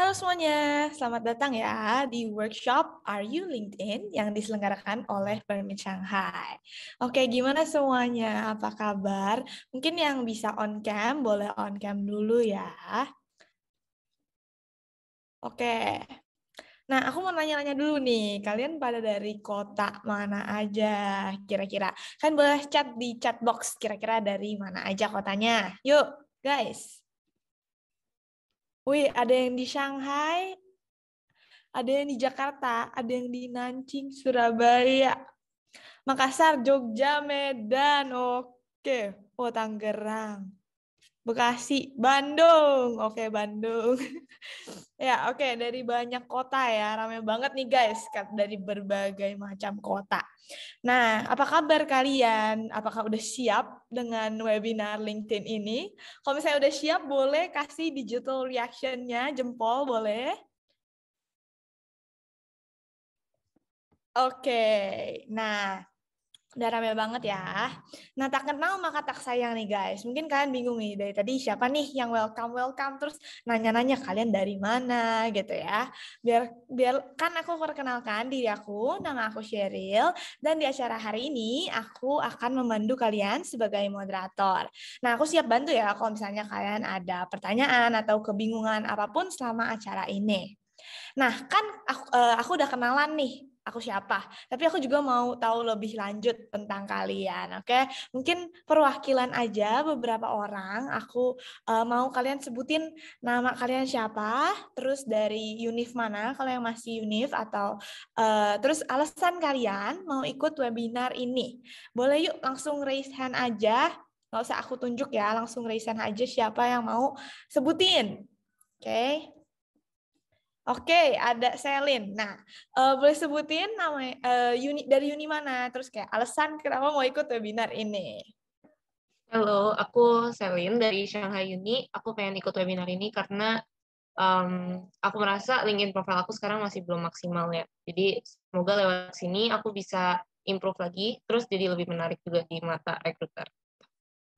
Halo semuanya, selamat datang ya di workshop Are You LinkedIn yang diselenggarakan oleh Permit Shanghai. Oke, gimana semuanya? Apa kabar? Mungkin yang bisa on cam boleh on cam dulu ya. Oke. Nah, aku mau nanya-nanya dulu nih, kalian pada dari kota mana aja kira-kira? Kan boleh chat di chat box kira-kira dari mana aja kotanya. Yuk, guys. Wih, ada yang di Shanghai, ada yang di Jakarta, ada yang di Nanjing, Surabaya, Makassar, Jogja, Medan. Oke, oh Tangerang. Bekasi, Bandung. Oke, okay, Bandung. ya, oke, okay, dari banyak kota ya. Rame banget nih guys, dari berbagai macam kota. Nah, apa kabar kalian? Apakah udah siap dengan webinar LinkedIn ini? Kalau misalnya udah siap, boleh kasih digital reaction-nya, jempol boleh. Oke. Okay. Nah, Udah rame banget ya. Nah, tak kenal maka tak sayang nih guys. Mungkin kalian bingung nih dari tadi siapa nih yang welcome-welcome terus nanya-nanya kalian dari mana gitu ya. Biar biar kan aku perkenalkan diri aku, nama aku Cheryl dan di acara hari ini aku akan memandu kalian sebagai moderator. Nah, aku siap bantu ya kalau misalnya kalian ada pertanyaan atau kebingungan apapun selama acara ini. Nah, kan aku, eh, aku udah kenalan nih aku siapa. Tapi aku juga mau tahu lebih lanjut tentang kalian, oke? Okay? Mungkin perwakilan aja beberapa orang. Aku uh, mau kalian sebutin nama kalian siapa, terus dari univ mana kalau yang masih univ atau uh, terus alasan kalian mau ikut webinar ini. Boleh yuk langsung raise hand aja. Nggak usah aku tunjuk ya, langsung raise hand aja siapa yang mau sebutin. Oke. Okay. Oke, ada Selin. Nah, uh, boleh sebutin nama uh, uni dari uni mana? Terus kayak alasan kenapa mau ikut webinar ini? Halo, aku Selin dari Shanghai Uni. Aku pengen ikut webinar ini karena um, aku merasa LinkedIn profil aku sekarang masih belum maksimal ya. Jadi semoga lewat sini aku bisa improve lagi, terus jadi lebih menarik juga di mata recruiter.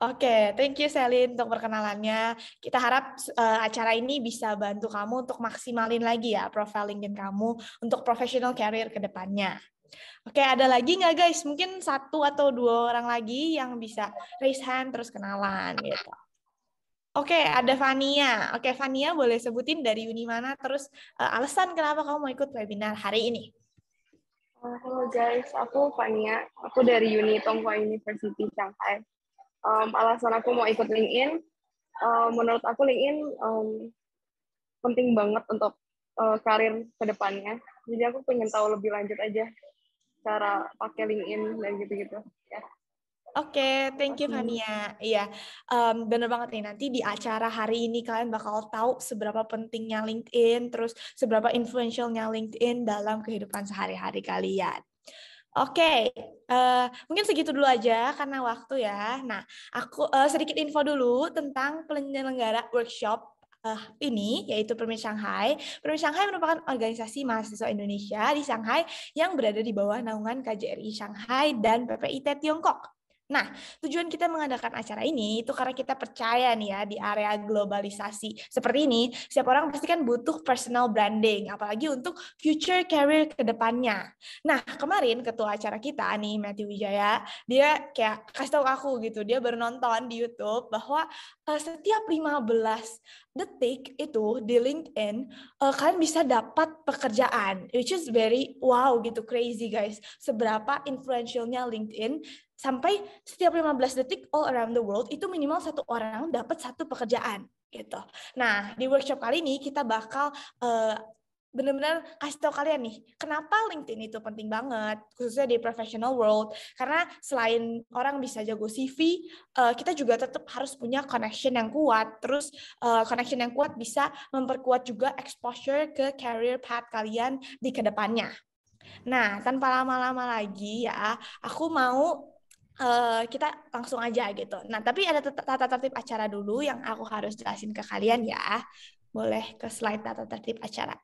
Oke, okay, thank you Selin untuk perkenalannya. Kita harap uh, acara ini bisa bantu kamu untuk maksimalin lagi ya profil kamu untuk professional career ke depannya. Oke, okay, ada lagi nggak guys? Mungkin satu atau dua orang lagi yang bisa raise hand terus kenalan gitu. Oke, okay, ada Fania. Oke, okay, Fania boleh sebutin dari Uni mana terus uh, alasan kenapa kamu mau ikut webinar hari ini? Halo guys, aku Fania. Aku dari Uni Tongkwa University Shanghai um, alasan aku mau ikut LinkedIn um, menurut aku LinkedIn um, penting banget untuk uh, karir kedepannya jadi aku pengen tahu lebih lanjut aja cara pakai LinkedIn dan gitu-gitu ya. Oke, okay, thank you Fania. Iya, um, bener banget nih. Nanti di acara hari ini kalian bakal tahu seberapa pentingnya LinkedIn, terus seberapa influentialnya LinkedIn dalam kehidupan sehari-hari kalian. Oke, okay. uh, eh, mungkin segitu dulu aja karena waktu ya. Nah, aku uh, sedikit info dulu tentang penyelenggara workshop uh, ini yaitu Permit Shanghai. Permit Shanghai merupakan organisasi mahasiswa Indonesia di Shanghai yang berada di bawah naungan KJRI Shanghai dan PPIT Tiongkok. Nah, tujuan kita mengadakan acara ini itu karena kita percaya nih ya di area globalisasi seperti ini, setiap orang pasti kan butuh personal branding, apalagi untuk future career ke depannya. Nah, kemarin ketua acara kita nih, Matthew Wijaya, dia kayak kasih tahu aku gitu, dia baru di YouTube bahwa uh, setiap 15 detik itu di LinkedIn, uh, kalian bisa dapat pekerjaan, which is very wow gitu, crazy guys. Seberapa influentialnya LinkedIn sampai setiap 15 detik all around the world itu minimal satu orang dapat satu pekerjaan gitu. Nah, di workshop kali ini kita bakal uh, eh, benar-benar kasih tau kalian nih, kenapa LinkedIn itu penting banget, khususnya di professional world. Karena selain orang bisa jago CV, uh, eh, kita juga tetap harus punya connection yang kuat. Terus uh, connection yang kuat bisa memperkuat juga exposure ke career path kalian di kedepannya. Nah, tanpa lama-lama lagi ya, aku mau uh, kita langsung aja gitu. Nah, tapi ada tata tertib acara dulu yang aku harus jelasin ke kalian ya. Boleh ke slide tata tertib acara.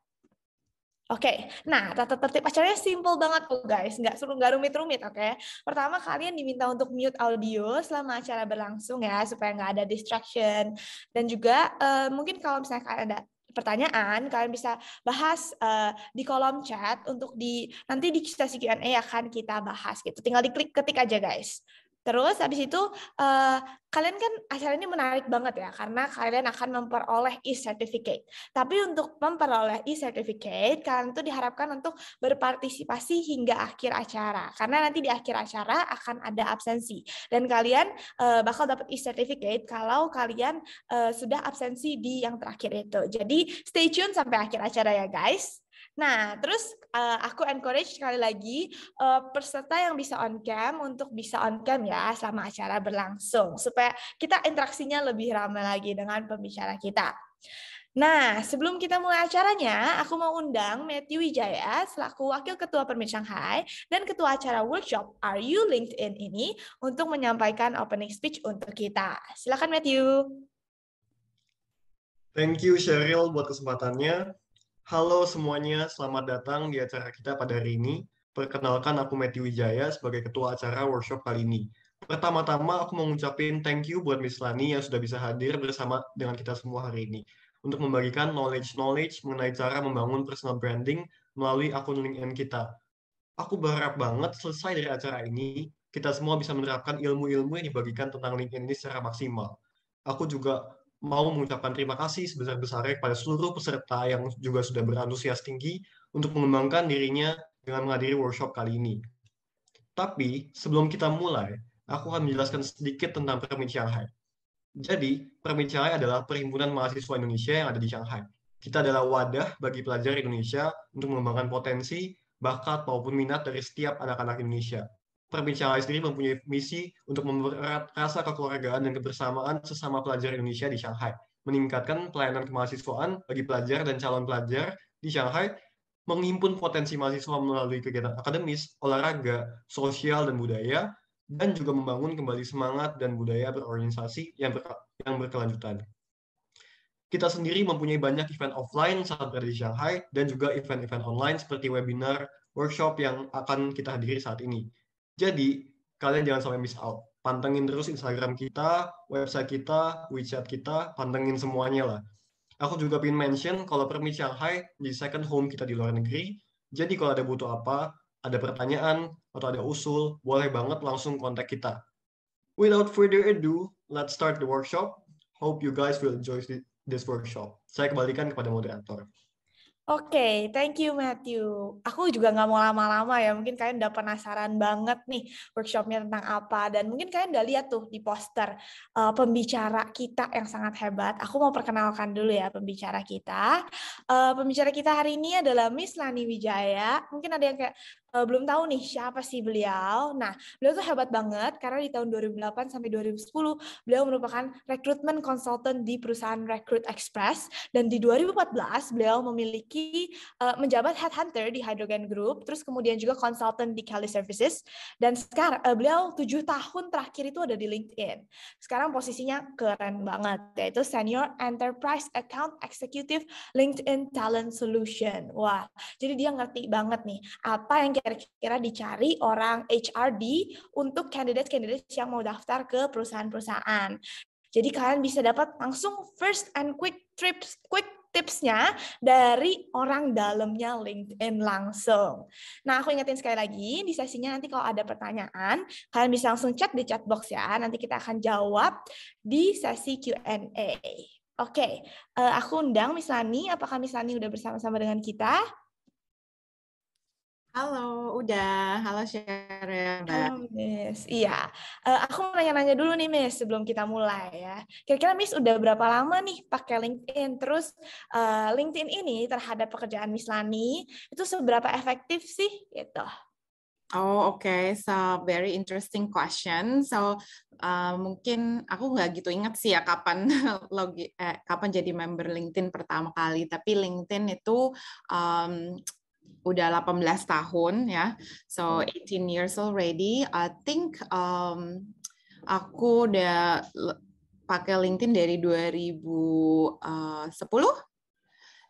Oke, okay. nah tata tertib acaranya simple banget kok guys, nggak suruh nggak rumit-rumit, oke? Okay? Pertama kalian diminta untuk mute audio selama acara berlangsung ya supaya nggak ada distraction dan juga uh, mungkin kalau misalnya kalian ada pertanyaan kalian bisa bahas uh, di kolom chat untuk di nanti di sesi Q&A akan kita bahas gitu tinggal diklik ketik aja guys Terus habis itu uh, kalian kan acara ini menarik banget ya karena kalian akan memperoleh e-certificate. Tapi untuk memperoleh e-certificate kalian tuh diharapkan untuk berpartisipasi hingga akhir acara karena nanti di akhir acara akan ada absensi dan kalian uh, bakal dapat e-certificate kalau kalian uh, sudah absensi di yang terakhir itu. Jadi stay tune sampai akhir acara ya guys. Nah, terus uh, aku encourage sekali lagi uh, peserta yang bisa on cam untuk bisa on cam ya selama acara berlangsung supaya kita interaksinya lebih ramai lagi dengan pembicara kita. Nah, sebelum kita mulai acaranya, aku mau undang Matthew Wijaya selaku Wakil Ketua Permit Shanghai dan Ketua Acara Workshop Are You LinkedIn ini untuk menyampaikan opening speech untuk kita. Silakan Matthew. Thank you Cheryl buat kesempatannya. Halo semuanya, selamat datang di acara kita pada hari ini. Perkenalkan aku Matthew Wijaya sebagai ketua acara workshop kali ini. Pertama-tama aku mau ngucapin thank you buat Miss Lani yang sudah bisa hadir bersama dengan kita semua hari ini untuk membagikan knowledge-knowledge mengenai cara membangun personal branding melalui akun LinkedIn kita. Aku berharap banget selesai dari acara ini, kita semua bisa menerapkan ilmu-ilmu yang dibagikan tentang LinkedIn ini secara maksimal. Aku juga mau mengucapkan terima kasih sebesar-besarnya kepada seluruh peserta yang juga sudah berantusias tinggi untuk mengembangkan dirinya dengan menghadiri workshop kali ini. Tapi, sebelum kita mulai, aku akan menjelaskan sedikit tentang Permit Shanghai. Jadi, Permit Shanghai adalah perhimpunan mahasiswa Indonesia yang ada di Shanghai. Kita adalah wadah bagi pelajar Indonesia untuk mengembangkan potensi, bakat, maupun minat dari setiap anak-anak Indonesia perbincangan sendiri mempunyai misi untuk mempererat rasa kekeluargaan dan kebersamaan sesama pelajar Indonesia di Shanghai, meningkatkan pelayanan kemahasiswaan bagi pelajar dan calon pelajar di Shanghai, menghimpun potensi mahasiswa melalui kegiatan akademis, olahraga, sosial, dan budaya, dan juga membangun kembali semangat dan budaya berorganisasi yang, ber, yang berkelanjutan. Kita sendiri mempunyai banyak event offline saat berada di Shanghai dan juga event-event online seperti webinar, workshop yang akan kita hadiri saat ini. Jadi, kalian jangan sampai miss out. Pantengin terus Instagram kita, website kita, WeChat kita, pantengin semuanya lah. Aku juga ingin mention kalau Permit Shanghai di second home kita di luar negeri. Jadi kalau ada butuh apa, ada pertanyaan, atau ada usul, boleh banget langsung kontak kita. Without further ado, let's start the workshop. Hope you guys will enjoy this workshop. Saya kembalikan kepada moderator. Oke, okay, thank you Matthew. Aku juga nggak mau lama-lama ya. Mungkin kalian udah penasaran banget nih workshopnya tentang apa dan mungkin kalian udah lihat tuh di poster uh, pembicara kita yang sangat hebat. Aku mau perkenalkan dulu ya pembicara kita. Uh, pembicara kita hari ini adalah Miss Lani Wijaya. Mungkin ada yang kayak uh, belum tahu nih siapa sih beliau. Nah, beliau tuh hebat banget karena di tahun 2008 sampai 2010 beliau merupakan rekrutmen konsultan di perusahaan Recruit Express dan di 2014 beliau memiliki uh, menjabat headhunter di Hydrogen Group, terus kemudian juga konsultan di Kelly Services dan sekarang uh, eh, beliau tujuh tahun terakhir itu ada di LinkedIn. Sekarang posisinya keren banget yaitu Senior Enterprise Account Executive LinkedIn Talent Solution. Wah, jadi dia ngerti banget nih apa yang kira-kira dicari orang HRD untuk candidate-candidate yang mau daftar ke perusahaan-perusahaan. Jadi kalian bisa dapat langsung first and quick trips, quick tipsnya dari orang dalamnya LinkedIn langsung. Nah, aku ingetin sekali lagi, di sesinya nanti kalau ada pertanyaan, kalian bisa langsung chat di chat box ya. Nanti kita akan jawab di sesi Q&A. Oke, okay. uh, eh, aku undang Miss Lani. Apakah Miss Lani udah bersama-sama dengan kita? Halo, udah. Halo Sheryl. Halo Miss. Iya. Uh, aku mau nanya-nanya dulu nih Miss sebelum kita mulai ya. Kira-kira Miss udah berapa lama nih pakai LinkedIn? Terus uh, LinkedIn ini terhadap pekerjaan Miss Lani itu seberapa efektif sih gitu? Oh oke, okay. so very interesting question. So uh, mungkin aku nggak gitu ingat sih ya kapan logi eh, kapan jadi member LinkedIn pertama kali. Tapi LinkedIn itu um, udah 18 tahun ya. So 18 hmm. years already. I think um, aku udah pakai LinkedIn dari 2010 eh,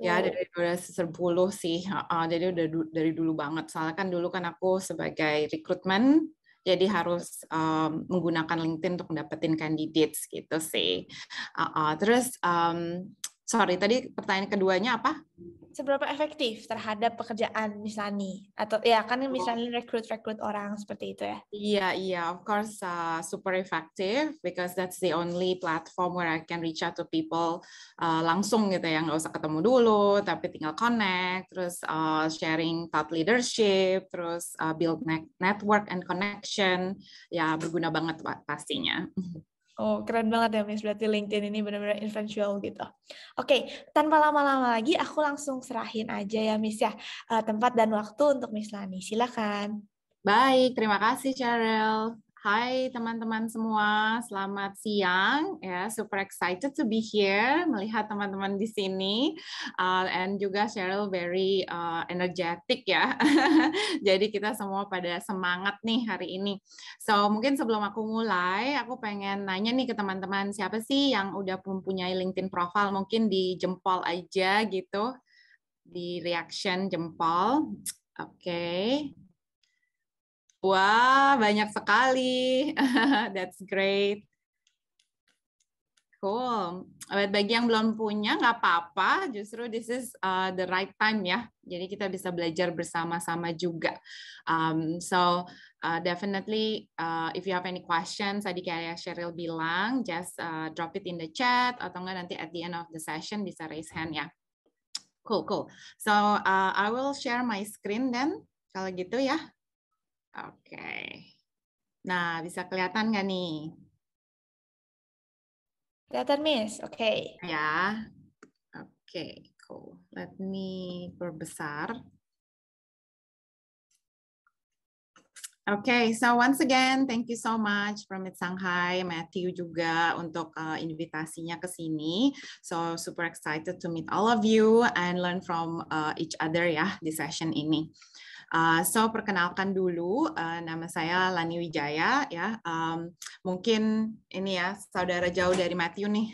ya dari 2010 sih uh, jadi udah du dari dulu banget soalnya kan dulu kan aku sebagai rekrutmen jadi harus um, menggunakan LinkedIn untuk mendapatkan kandidat gitu sih uh, uh, terus um, Sorry, tadi pertanyaan keduanya apa? Seberapa efektif terhadap pekerjaan misalnya atau ya kan misalnya rekrut rekrut orang seperti itu ya? Iya yeah, iya, yeah, of course uh, super efektif because that's the only platform where I can reach out to people uh, langsung gitu ya, nggak usah ketemu dulu, tapi tinggal connect, terus uh, sharing thought leadership, terus uh, build network and connection, ya berguna banget pastinya. Oh, keren banget ya, Miss. Berarti LinkedIn ini benar-benar influential gitu. Oke, tanpa lama-lama lagi, aku langsung serahin aja ya, Miss ya, eh, tempat dan waktu untuk Miss Lani. Silakan. Baik, terima kasih, Cheryl. Hai teman-teman semua, selamat siang. Ya, super excited to be here, melihat teman-teman di sini, uh, and juga Cheryl very uh, energetic ya. Jadi kita semua pada semangat nih hari ini. So mungkin sebelum aku mulai, aku pengen nanya nih ke teman-teman, siapa sih yang udah mempunyai LinkedIn profile? Mungkin di jempol aja gitu, di reaction jempol. Oke. Okay. Wah, banyak sekali. That's great. Cool. Buat bagi yang belum punya, nggak apa-apa. Justru this is uh, the right time ya. Jadi kita bisa belajar bersama-sama juga. Um, so uh, definitely, uh, if you have any questions, tadi kayak Cheryl bilang, just uh, drop it in the chat atau nggak nanti at the end of the session bisa raise hand ya. Cool, cool. So uh, I will share my screen then. Kalau gitu ya, Oke. Nah, bisa kelihatan nggak nih? Kelihatan, Miss. Oke. Okay. Ya. Oke, okay, cool. Let me perbesar. okay, so once again, thank you so much from Shanghai, Matthew juga untuk uh, invitasinya ke sini. So super excited to meet all of you and learn from uh, each other ya di session ini. Uh, so perkenalkan dulu uh, nama saya Lani Wijaya ya. Um, mungkin ini ya saudara jauh dari Matthew nih.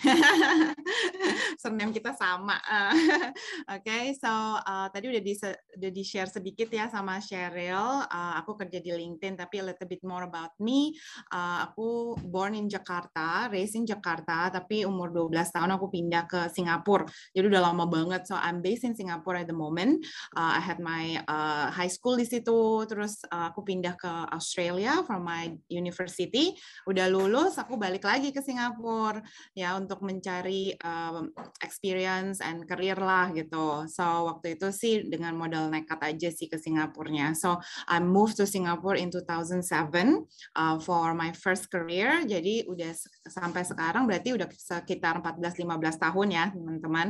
Surname kita sama. Uh, Oke, okay, so uh, tadi udah di udah di share sedikit ya sama Cheryl. Uh, aku kerja di LinkedIn tapi a little bit more about me. Uh, aku born in Jakarta, raised in Jakarta, tapi umur 12 tahun aku pindah ke Singapura. Jadi udah lama banget. So I'm based in Singapore at the moment. Uh, I had my uh, high school school di situ, terus eh, aku pindah ke Australia from my university. Udah lulus, aku balik lagi ke Singapura ya untuk mencari um, experience and career lah gitu. So waktu itu sih dengan modal nekat aja sih ke Singapurnya. So I moved to Singapore in 2007 uh, eh, for my first career. Jadi udah sampai sekarang berarti udah sekitar 14-15 tahun ya teman-teman.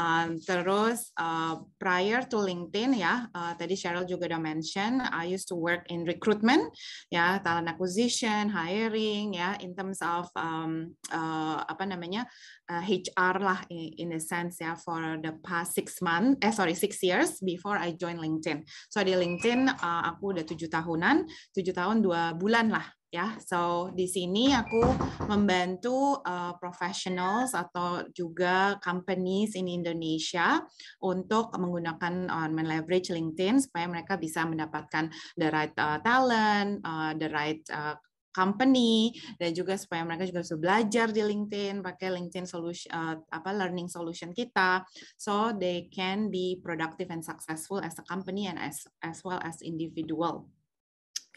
Um, terus uh, prior to LinkedIn ya, uh, tadi Cheryl juga udah Mention, I used to work in recruitment, ya, talent acquisition, hiring, ya, in terms of um, uh, apa namanya uh, HR lah, in, in a sense ya, for the past six month, eh sorry six years before I join LinkedIn. So di LinkedIn uh, aku udah tujuh tahunan, tujuh tahun dua bulan lah ya. So di sini aku membantu uh, professionals atau juga companies in Indonesia untuk menggunakan uh, leverage LinkedIn supaya mereka bisa mendapatkan the right uh, talent, uh, the right uh, company dan juga supaya mereka juga bisa belajar di LinkedIn pakai LinkedIn solution uh, apa learning solution kita so they can be productive and successful as a company and as as well as individual.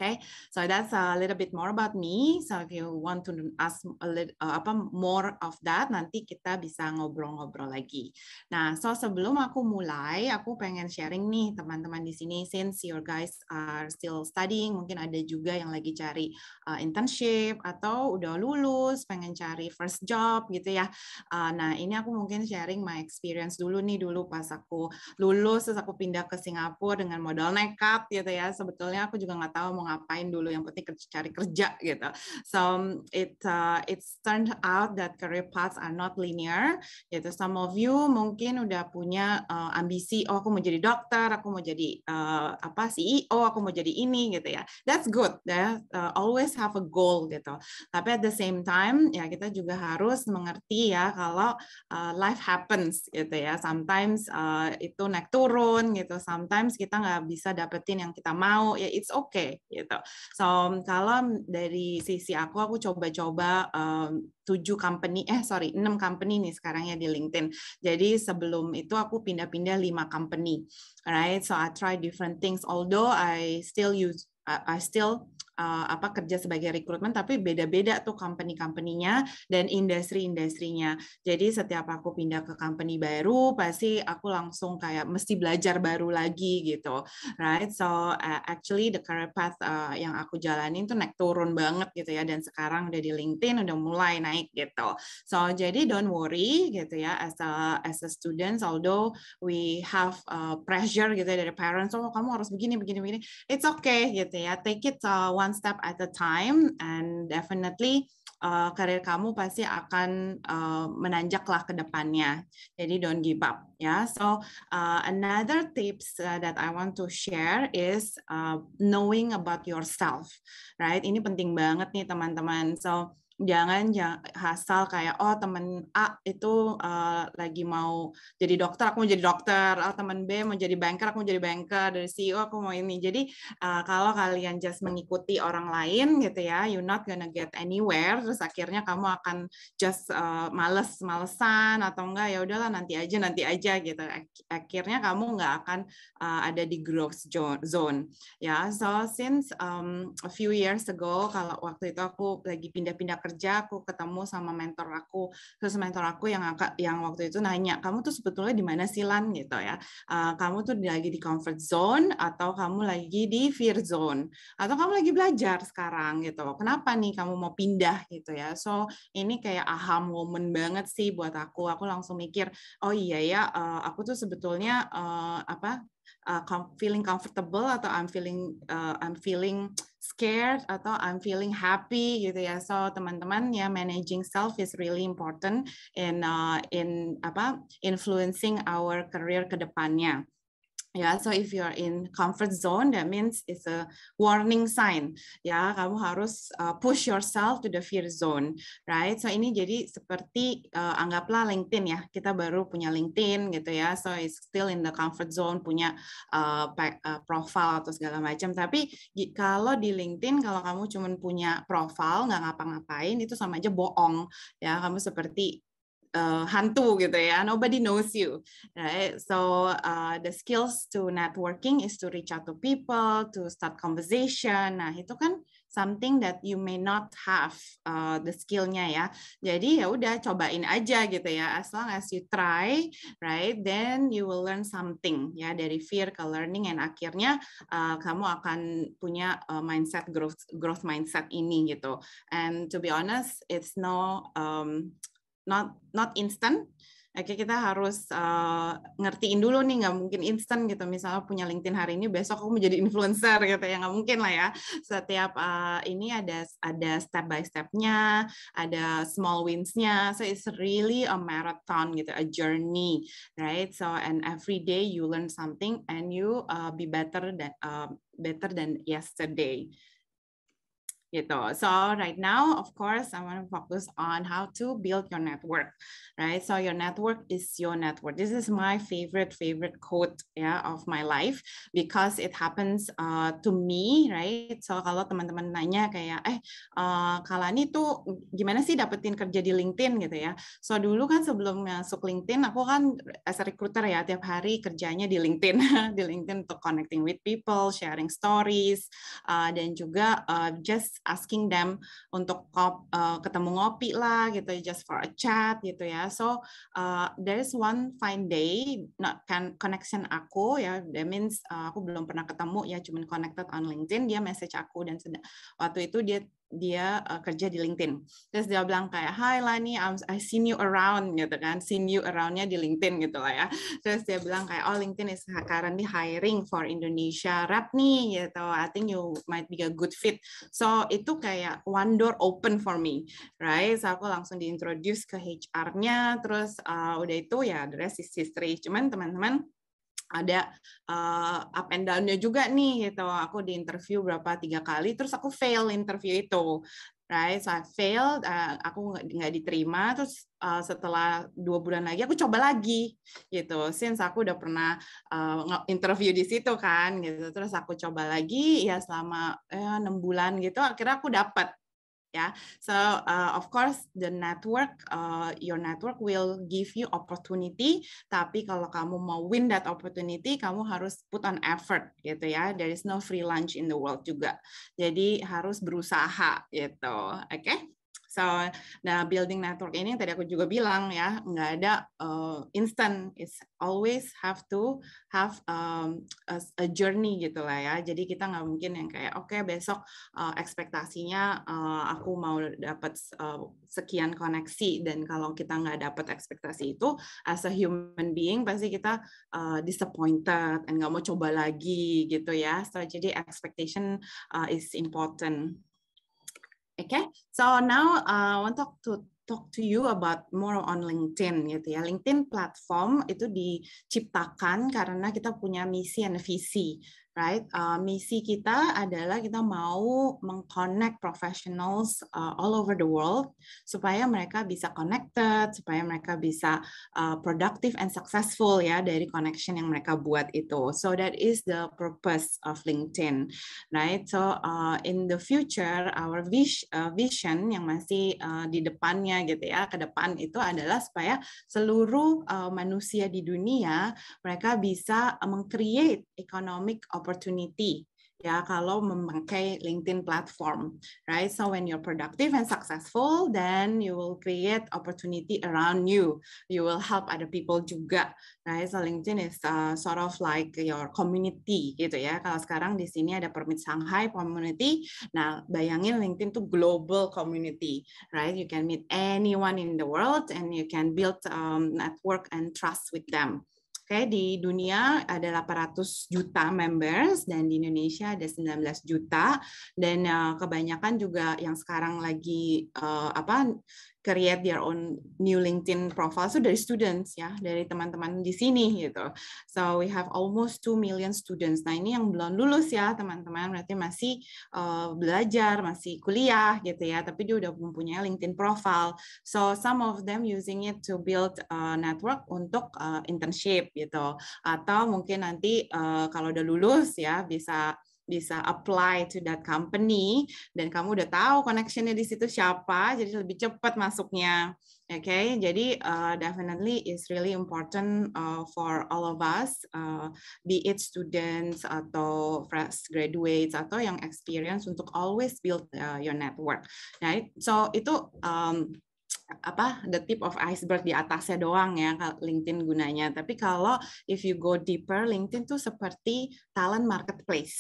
Okay, so that's a little bit more about me. So if you want to ask a little, uh, apa more of that, nanti kita bisa ngobrol-ngobrol lagi. Nah, so sebelum aku mulai, aku pengen sharing nih teman-teman di sini, since your guys are still studying, mungkin ada juga yang lagi cari uh, internship atau udah lulus, pengen cari first job gitu ya. Uh, nah, ini aku mungkin sharing my experience dulu nih dulu pas aku lulus, terus aku pindah ke Singapura dengan modal nekat gitu ya. Sebetulnya aku juga nggak tahu mau ngapain dulu yang penting cari kerja gitu so um, it uh, it's turned out that career paths are not linear gitu some of you mungkin udah punya uh, ambisi oh aku mau jadi dokter aku mau jadi uh, apa Oh aku mau jadi ini gitu ya that's good ya uh, always have a goal gitu tapi at the same time ya kita juga harus mengerti ya kalau uh, life happens gitu ya sometimes uh, itu naik turun gitu sometimes kita nggak bisa dapetin yang kita mau ya it's okay gitu gitu. So kalau dari sisi aku aku coba-coba um, tujuh company eh sorry enam company nih sekarang ya di LinkedIn. Jadi sebelum itu aku pindah-pindah lima company, right? So I try different things. Although I still use I still uh, apa kerja sebagai rekrutmen tapi beda-beda tuh company nya dan industri-industrinya. Jadi setiap aku pindah ke company baru pasti aku langsung kayak mesti belajar baru lagi gitu. Right? So uh, actually the career path uh, yang aku jalanin tuh naik turun banget gitu ya dan sekarang udah di LinkedIn udah mulai naik gitu. So jadi don't worry gitu ya as a as a student although we have uh, pressure gitu ya, dari parents oh kamu harus begini begini begini. It's okay gitu ya. Take it uh, one one step at a time and definitely uh, karir kamu pasti akan uh, menanjaklah ke depannya. Jadi don't give up ya. Yeah. So uh, another tips uh, that I want to share is uh, knowing about yourself, right? Ini penting banget nih teman-teman. So jangan asal kayak oh temen A itu uh, lagi mau jadi dokter aku mau jadi dokter oh temen B mau jadi banker aku mau jadi banker dari CEO aku mau ini jadi uh, kalau kalian just mengikuti orang lain gitu ya you not gonna get anywhere terus akhirnya kamu akan just uh, males malesan atau enggak ya udahlah nanti aja nanti aja gitu akhirnya kamu nggak akan uh, ada di growth zone ya yeah, so since um, a few years ago kalau waktu itu aku lagi pindah-pindah ke kerja aku ketemu sama mentor aku terus mentor aku yang yang waktu itu nanya kamu tuh sebetulnya di mana sih lan gitu ya ah, kamu tuh lagi di comfort zone atau kamu lagi di fear zone atau kamu lagi belajar sekarang gitu kenapa nih kamu mau pindah gitu ya so ini kayak aha moment banget sih buat aku aku langsung mikir oh iya ya eh, aku tuh sebetulnya eh, apa uh, feeling comfortable atau I'm feeling uh, I'm feeling scared atau I'm feeling happy gitu ya. So teman-teman ya managing self is really important in uh, in apa influencing our career kedepannya depannya. Ya, so if you are in comfort zone, that means it's a warning sign. Ya, kamu harus uh, push yourself to the fear zone, right? So ini jadi seperti uh, anggaplah LinkedIn ya. Kita baru punya LinkedIn gitu ya. So it's still in the comfort zone, punya uh, uh, profile atau segala macam. Tapi kalau di LinkedIn, kalau kamu cuma punya profile nggak ngapa-ngapain, itu sama aja bohong. Ya, kamu seperti uh, hantu gitu ya. Nobody knows you, right? So uh, the skills to networking is to reach out to people, to start conversation. Nah itu kan something that you may not have uh, the skillnya ya. Jadi ya udah cobain aja gitu ya. As long as you try, right, then you will learn something ya dari fear ke learning and akhirnya uh, kamu akan punya uh, mindset growth growth mindset ini gitu. And to be honest, it's no um, not not instant Oke, kita harus uh, ngertiin dulu nih, nggak mungkin instant gitu. Misalnya punya LinkedIn hari ini, besok aku menjadi influencer gitu ya, nggak mungkin lah ya. Setiap uh, ini ada ada step by stepnya, ada small wins-nya. So it's really a marathon gitu, a journey, right? So and every day you learn something and you uh, be better than uh, better than yesterday gitu. So right now, of course, I want to focus on how to build your network, right? So your network is your network. This is my favorite, favorite quote ya yeah, of my life because it happens uh, to me, right? So kalau teman-teman nanya kayak, eh uh, Kalani tuh gimana sih dapetin kerja di LinkedIn gitu ya? So dulu kan sebelum masuk LinkedIn, aku kan as a recruiter ya tiap hari kerjanya di LinkedIn, di LinkedIn untuk connecting with people, sharing stories, uh, dan juga uh, just asking them untuk kop, uh, ketemu ngopi lah gitu ya, just for a chat gitu ya so uh, there is one fine day not can connection aku ya that means uh, aku belum pernah ketemu ya cuman connected on LinkedIn dia message aku dan sedang, waktu itu dia dia uh, kerja di LinkedIn. Terus dia bilang kayak, Hi Lani, I'm, I seen you around gitu kan, seen you aroundnya di LinkedIn gitu lah ya. Terus dia bilang kayak, oh LinkedIn is currently hiring for Indonesia rep nih gitu, I think you might be a good fit. So itu kayak one door open for me, right? So aku langsung diintroduce ke HR-nya, terus uh, udah itu ya the rest is history. Cuman teman-teman, ada uh, up and down-nya juga nih gitu. Aku di interview berapa tiga kali terus aku fail interview itu. Right, so I failed, uh, aku nggak diterima. Terus uh, setelah dua bulan lagi aku coba lagi, gitu. Since aku udah pernah uh, interview di situ kan, gitu. Terus aku coba lagi, ya selama ya, enam eh, bulan gitu. Akhirnya aku dapat yeah so uh, of course the network uh, your network will give you opportunity tapi kalau kamu mau win that opportunity kamu harus put on effort gitu ya there is no free lunch in the world juga jadi harus berusaha gitu oke okay? So, nah building network ini yang tadi aku juga bilang ya, nggak ada uh, instant, is always have to have um, a, a journey gitulah ya. Jadi kita nggak mungkin yang kayak oke okay, besok uh, ekspektasinya uh, aku mau dapat uh, sekian koneksi dan kalau kita nggak dapat ekspektasi itu, as a human being pasti kita uh, disappointed, nggak mau coba lagi gitu ya. So jadi expectation uh, is important. Okay, so now uh, I want to talk to talk to you about more on LinkedIn gitu ya. LinkedIn platform itu diciptakan karena kita punya misi dan visi right? Uh, misi kita adalah kita mau mengconnect professionals uh, all over the world supaya mereka bisa connected, supaya mereka bisa uh, productive and successful ya dari connection yang mereka buat itu. So that is the purpose of LinkedIn, right? So uh, in the future our vis uh, vision yang masih uh, di depannya gitu ya, ke depan itu adalah supaya seluruh uh, manusia di dunia mereka bisa mengcreate economic opportunity opportunity ya kalau memakai LinkedIn platform, right? So when you're productive and successful, then you will create opportunity around you. You will help other people juga, right? So LinkedIn is uh, sort of like your community gitu ya. Kalau sekarang di sini ada Permit Shanghai Community, nah bayangin LinkedIn tuh global community, right? You can meet anyone in the world and you can build um, network and trust with them. Oke, di dunia ada 800 juta members dan di Indonesia ada 19 juta dan uh, kebanyakan juga yang sekarang lagi uh, apa create their own new LinkedIn profile. So dari students ya, dari teman-teman di sini gitu. So we have almost two million students. Nah ini yang belum lulus ya teman-teman, berarti masih uh, belajar, masih kuliah gitu ya, tapi dia udah mempunyai LinkedIn profile. So some of them using it to build a eh, network untuk uh, internship gitu. Atau mungkin nanti uh, kalau udah lulus ya bisa bisa apply to that company dan kamu udah tahu connectionnya di situ siapa jadi lebih cepat masuknya oke okay? jadi uh, definitely is really important uh, for all of us uh, be it students atau fresh graduates atau yang experience untuk always build uh, your network right so itu um, apa the tip of iceberg di atasnya doang ya LinkedIn gunanya. Tapi kalau if you go deeper, LinkedIn tuh seperti talent marketplace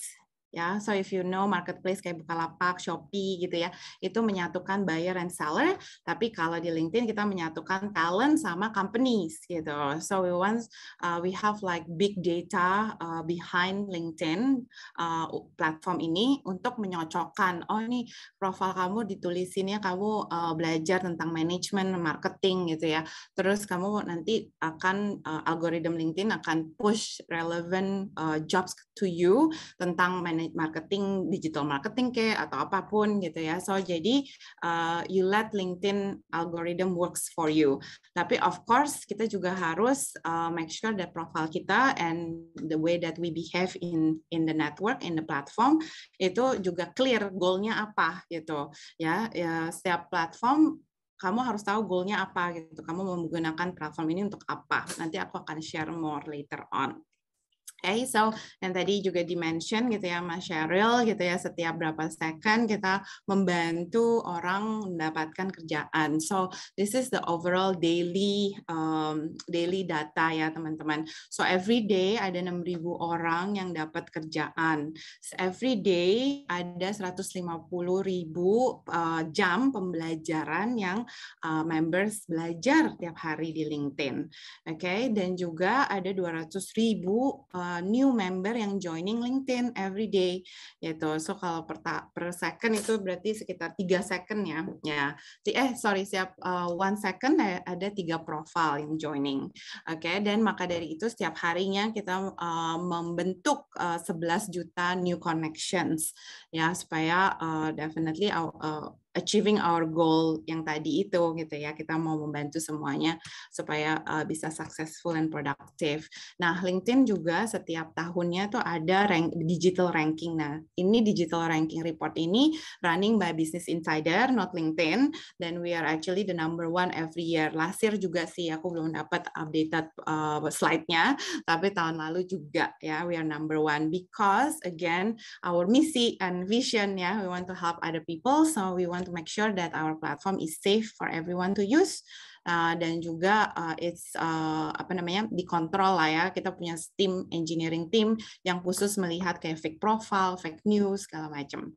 ya. So if you know marketplace kayak Bukalapak, Shopee gitu ya, itu menyatukan buyer and seller, tapi kalau di LinkedIn kita menyatukan talent sama companies gitu. So we want uh, we have like big data uh, behind LinkedIn uh, platform ini untuk menyocokkan oh ini profil kamu ditulisinnya kamu uh, belajar tentang manajemen marketing gitu ya. Terus kamu nanti akan uh, algoritma LinkedIn akan push relevant uh, jobs to you tentang manajemen manage marketing, digital marketing ke atau apapun gitu ya. So jadi uh, you let LinkedIn algorithm works for you. Tapi of course kita juga harus uh, make sure that profile kita and the way that we behave in in the network in the platform itu juga clear goalnya apa gitu ya. ya setiap platform kamu harus tahu goalnya apa gitu. Kamu menggunakan platform ini untuk apa. Nanti aku akan share more later on. Okay, so yang tadi juga dimention gitu ya Mas Cheryl gitu ya setiap berapa second kita membantu orang mendapatkan kerjaan. So this is the overall daily um, daily data ya teman-teman. So every day ada 6.000 orang yang dapat kerjaan. Every day ada 150.000 ribu uh, jam pembelajaran yang uh, members belajar tiap hari di LinkedIn. Oke, okay? dan juga ada 200.000 ribu uh, Uh, new member yang joining LinkedIn every day gitu. So kalau per, per second itu berarti sekitar tiga second ya. Ya. Eh sorry setiap uh, one second ada tiga profile yang joining. Oke okay? dan maka dari itu setiap harinya kita uh, membentuk uh, 11 juta new connections ya supaya uh, definitely uh, uh achieving our goal yang tadi itu gitu ya kita mau membantu semuanya supaya uh, bisa successful and productive. Nah LinkedIn juga setiap tahunnya tuh ada rank, digital ranking. Nah ini digital ranking report ini running by Business Insider not LinkedIn dan we are actually the number one every year. Last year juga sih aku belum dapat updated uh, slide-nya tapi tahun lalu juga ya we are number one because again our misi and vision ya we want to help other people so we want want to make sure that our platform is safe for everyone to use uh, dan juga uh, it's uh, apa namanya dikontrol lah ya kita punya tim engineering team yang khusus melihat kayak fake profile, fake news segala macam.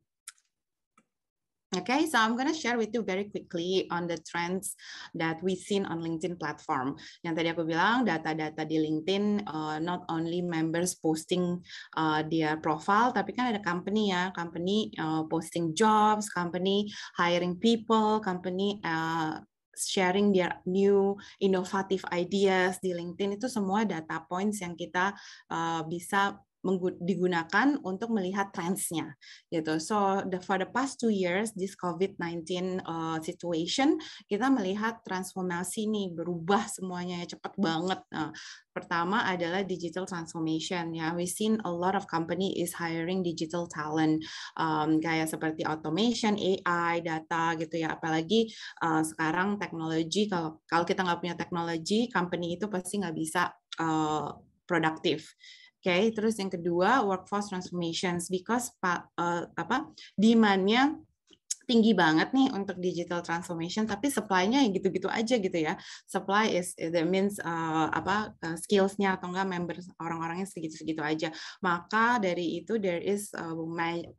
Okay, so I'm gonna share with you very quickly on the trends that we seen on LinkedIn platform. Yang tadi aku bilang data-data di LinkedIn, uh, not only members posting uh, their profile, tapi kan ada company ya, company uh, posting jobs, company hiring people, company uh, sharing their new innovative ideas di LinkedIn itu semua data points yang kita uh, bisa digunakan untuk melihat trendsnya gitu. So the, for the past two years this COVID-19 uh, situation kita melihat transformasi ini berubah semuanya ya cepat banget. Nah, pertama adalah digital transformation ya. We seen a lot of company is hiring digital talent um, kayak seperti automation, AI, data gitu ya. Apalagi uh, sekarang teknologi kalau kalau kita nggak punya teknologi, company itu pasti nggak bisa uh, produktif okay? terus yang kedua workforce transformations because uh, apa demandnya tinggi banget nih untuk digital transformation tapi supply-nya ya gitu-gitu aja gitu ya supply is that means uh, apa uh, skills-nya atau enggak member orang-orangnya segitu-segitu aja maka dari itu there is eh, a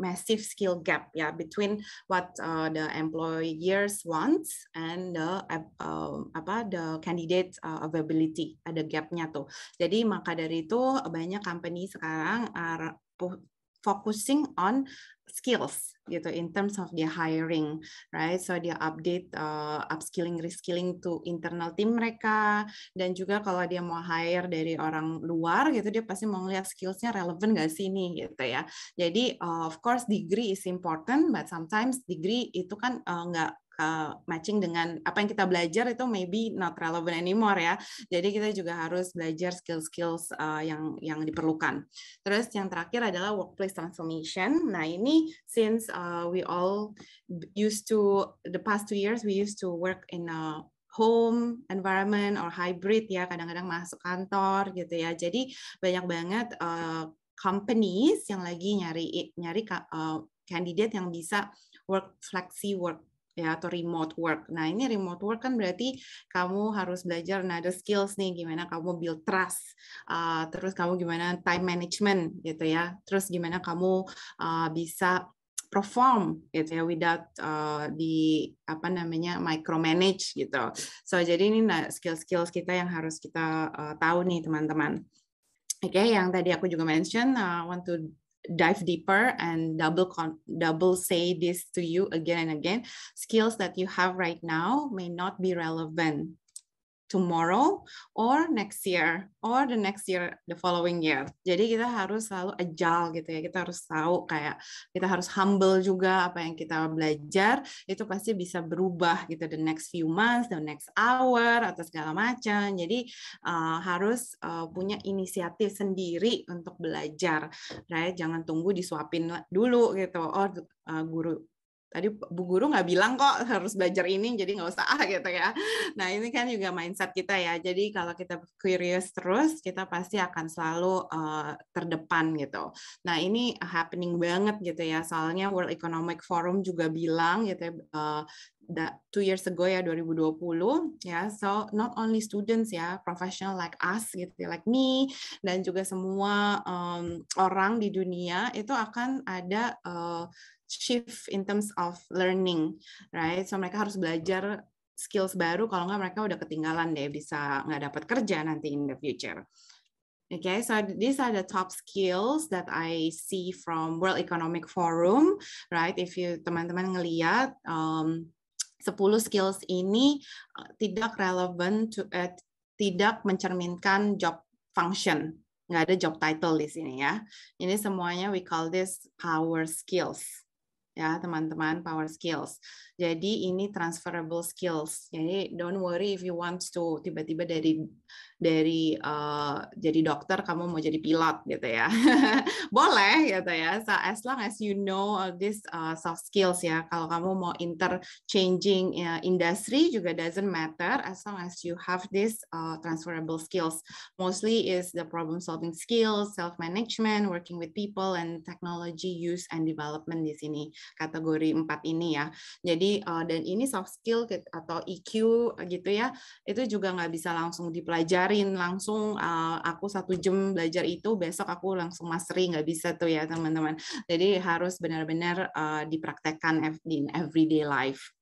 massive skill gap ya yeah, between what uh, the employers wants and the uh, apa the candidate uh, availability ada gapnya tuh jadi maka dari itu banyak company sekarang are focusing on skills gitu in terms of their hiring right so dia update uh, upskilling reskilling to internal team mereka dan juga kalau dia mau hire dari orang luar gitu dia pasti mau lihat skillsnya relevan gak sih ini gitu ya jadi uh, of course degree is important but sometimes degree itu kan uh, nggak uh, uh, matching dengan apa yang kita belajar itu maybe not relevant anymore ya. Jadi kita juga harus belajar skill-skills uh, yang yang diperlukan. Terus yang terakhir adalah workplace transformation. Nah ini since uh, we all used to the past two years we used to work in a home environment or hybrid ya kadang-kadang masuk kantor gitu ya. Jadi banyak banget uh, companies yang lagi nyari nyari uh, kandidat yang bisa work flexi work ya atau remote work. Nah, ini remote work kan berarti kamu harus belajar nah ada skills nih gimana kamu build trust, uh, terus kamu gimana time management gitu ya. Terus gimana kamu uh, bisa perform gitu ya without uh, di apa namanya micromanage gitu. So jadi ini nah, skill-skills kita yang harus kita uh, tahu nih teman-teman. Oke, okay, yang tadi aku juga mention, I uh, want to dive deeper and double con double say this to you again and again skills that you have right now may not be relevant tomorrow or next year or the next year the following year. Jadi kita harus selalu agile gitu ya. Kita harus tahu kayak kita harus humble juga apa yang kita belajar itu pasti bisa berubah gitu the next few months, the next hour atau segala macam. Jadi uh, harus uh, punya inisiatif sendiri untuk belajar. Right? Jangan tunggu disuapin dulu gitu. Oh uh, guru tadi Bu Guru nggak bilang kok harus belajar ini, jadi nggak usah ah gitu ya. Nah ini kan juga mindset kita ya. Jadi kalau kita curious terus, kita pasti akan selalu uh, terdepan gitu. Nah ini happening banget gitu ya. Soalnya World Economic Forum juga bilang gitu ya, uh, eh, that two years ago ya 2020 ya. So not only students ya, professional like us gitu, ya, like me dan juga semua um, orang di dunia itu akan ada uh, shift in terms of learning, right? So mereka harus belajar skills baru kalau nggak mereka udah ketinggalan deh bisa nggak dapat kerja nanti in the future. Okay, so these are the top skills that I see from World Economic Forum, right? If you teman-teman ngelihat um, 10 skills ini uh, tidak relevan to uh, tidak mencerminkan job function, nggak ada job title di sini ya. Ini semuanya we call this power skills ya teman-teman power skills jadi ini transferable skills. Jadi don't worry if you want to tiba-tiba dari dari uh, jadi dokter kamu mau jadi pilot gitu ya. Boleh gitu ya. So as long as you know all these uh, soft skills ya. Kalau kamu mau interchanging uh, industry juga doesn't matter as long as you have this uh, eh, transferable skills. Mostly is the problem solving skills, self management, working with people and technology use and development di sini kategori empat ini ya. Jadi jadi uh, dan ini soft skill atau EQ gitu ya, itu juga nggak bisa langsung dipelajarin langsung uh, aku satu jam belajar itu besok aku langsung mastery nggak bisa tuh ya teman-teman. Jadi harus benar-benar uh, dipraktekkan in everyday life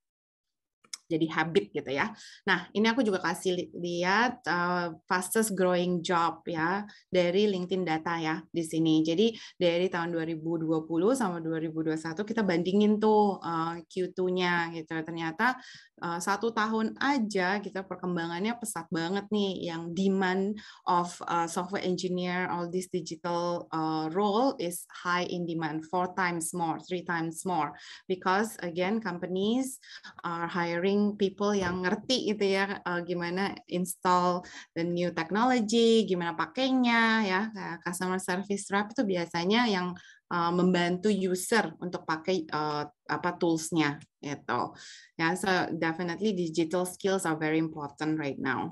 jadi habit gitu ya. Nah, ini aku juga kasih lihat uh, fastest growing job ya dari LinkedIn data ya di sini. Jadi dari tahun 2020 sama 2021 kita bandingin tuh uh, eh, Q2-nya gitu. Ternyata uh, satu tahun aja kita perkembangannya pesat banget nih yang demand of uh, software engineer all this digital uh, role is high in demand four times more, three times more because again companies are hiring people yang ngerti itu ya uh, gimana install the new technology, gimana pakainya ya. Customer service rep itu biasanya yang uh, membantu user untuk pakai uh, apa toolsnya itu, Ya, so definitely digital skills are very important right now.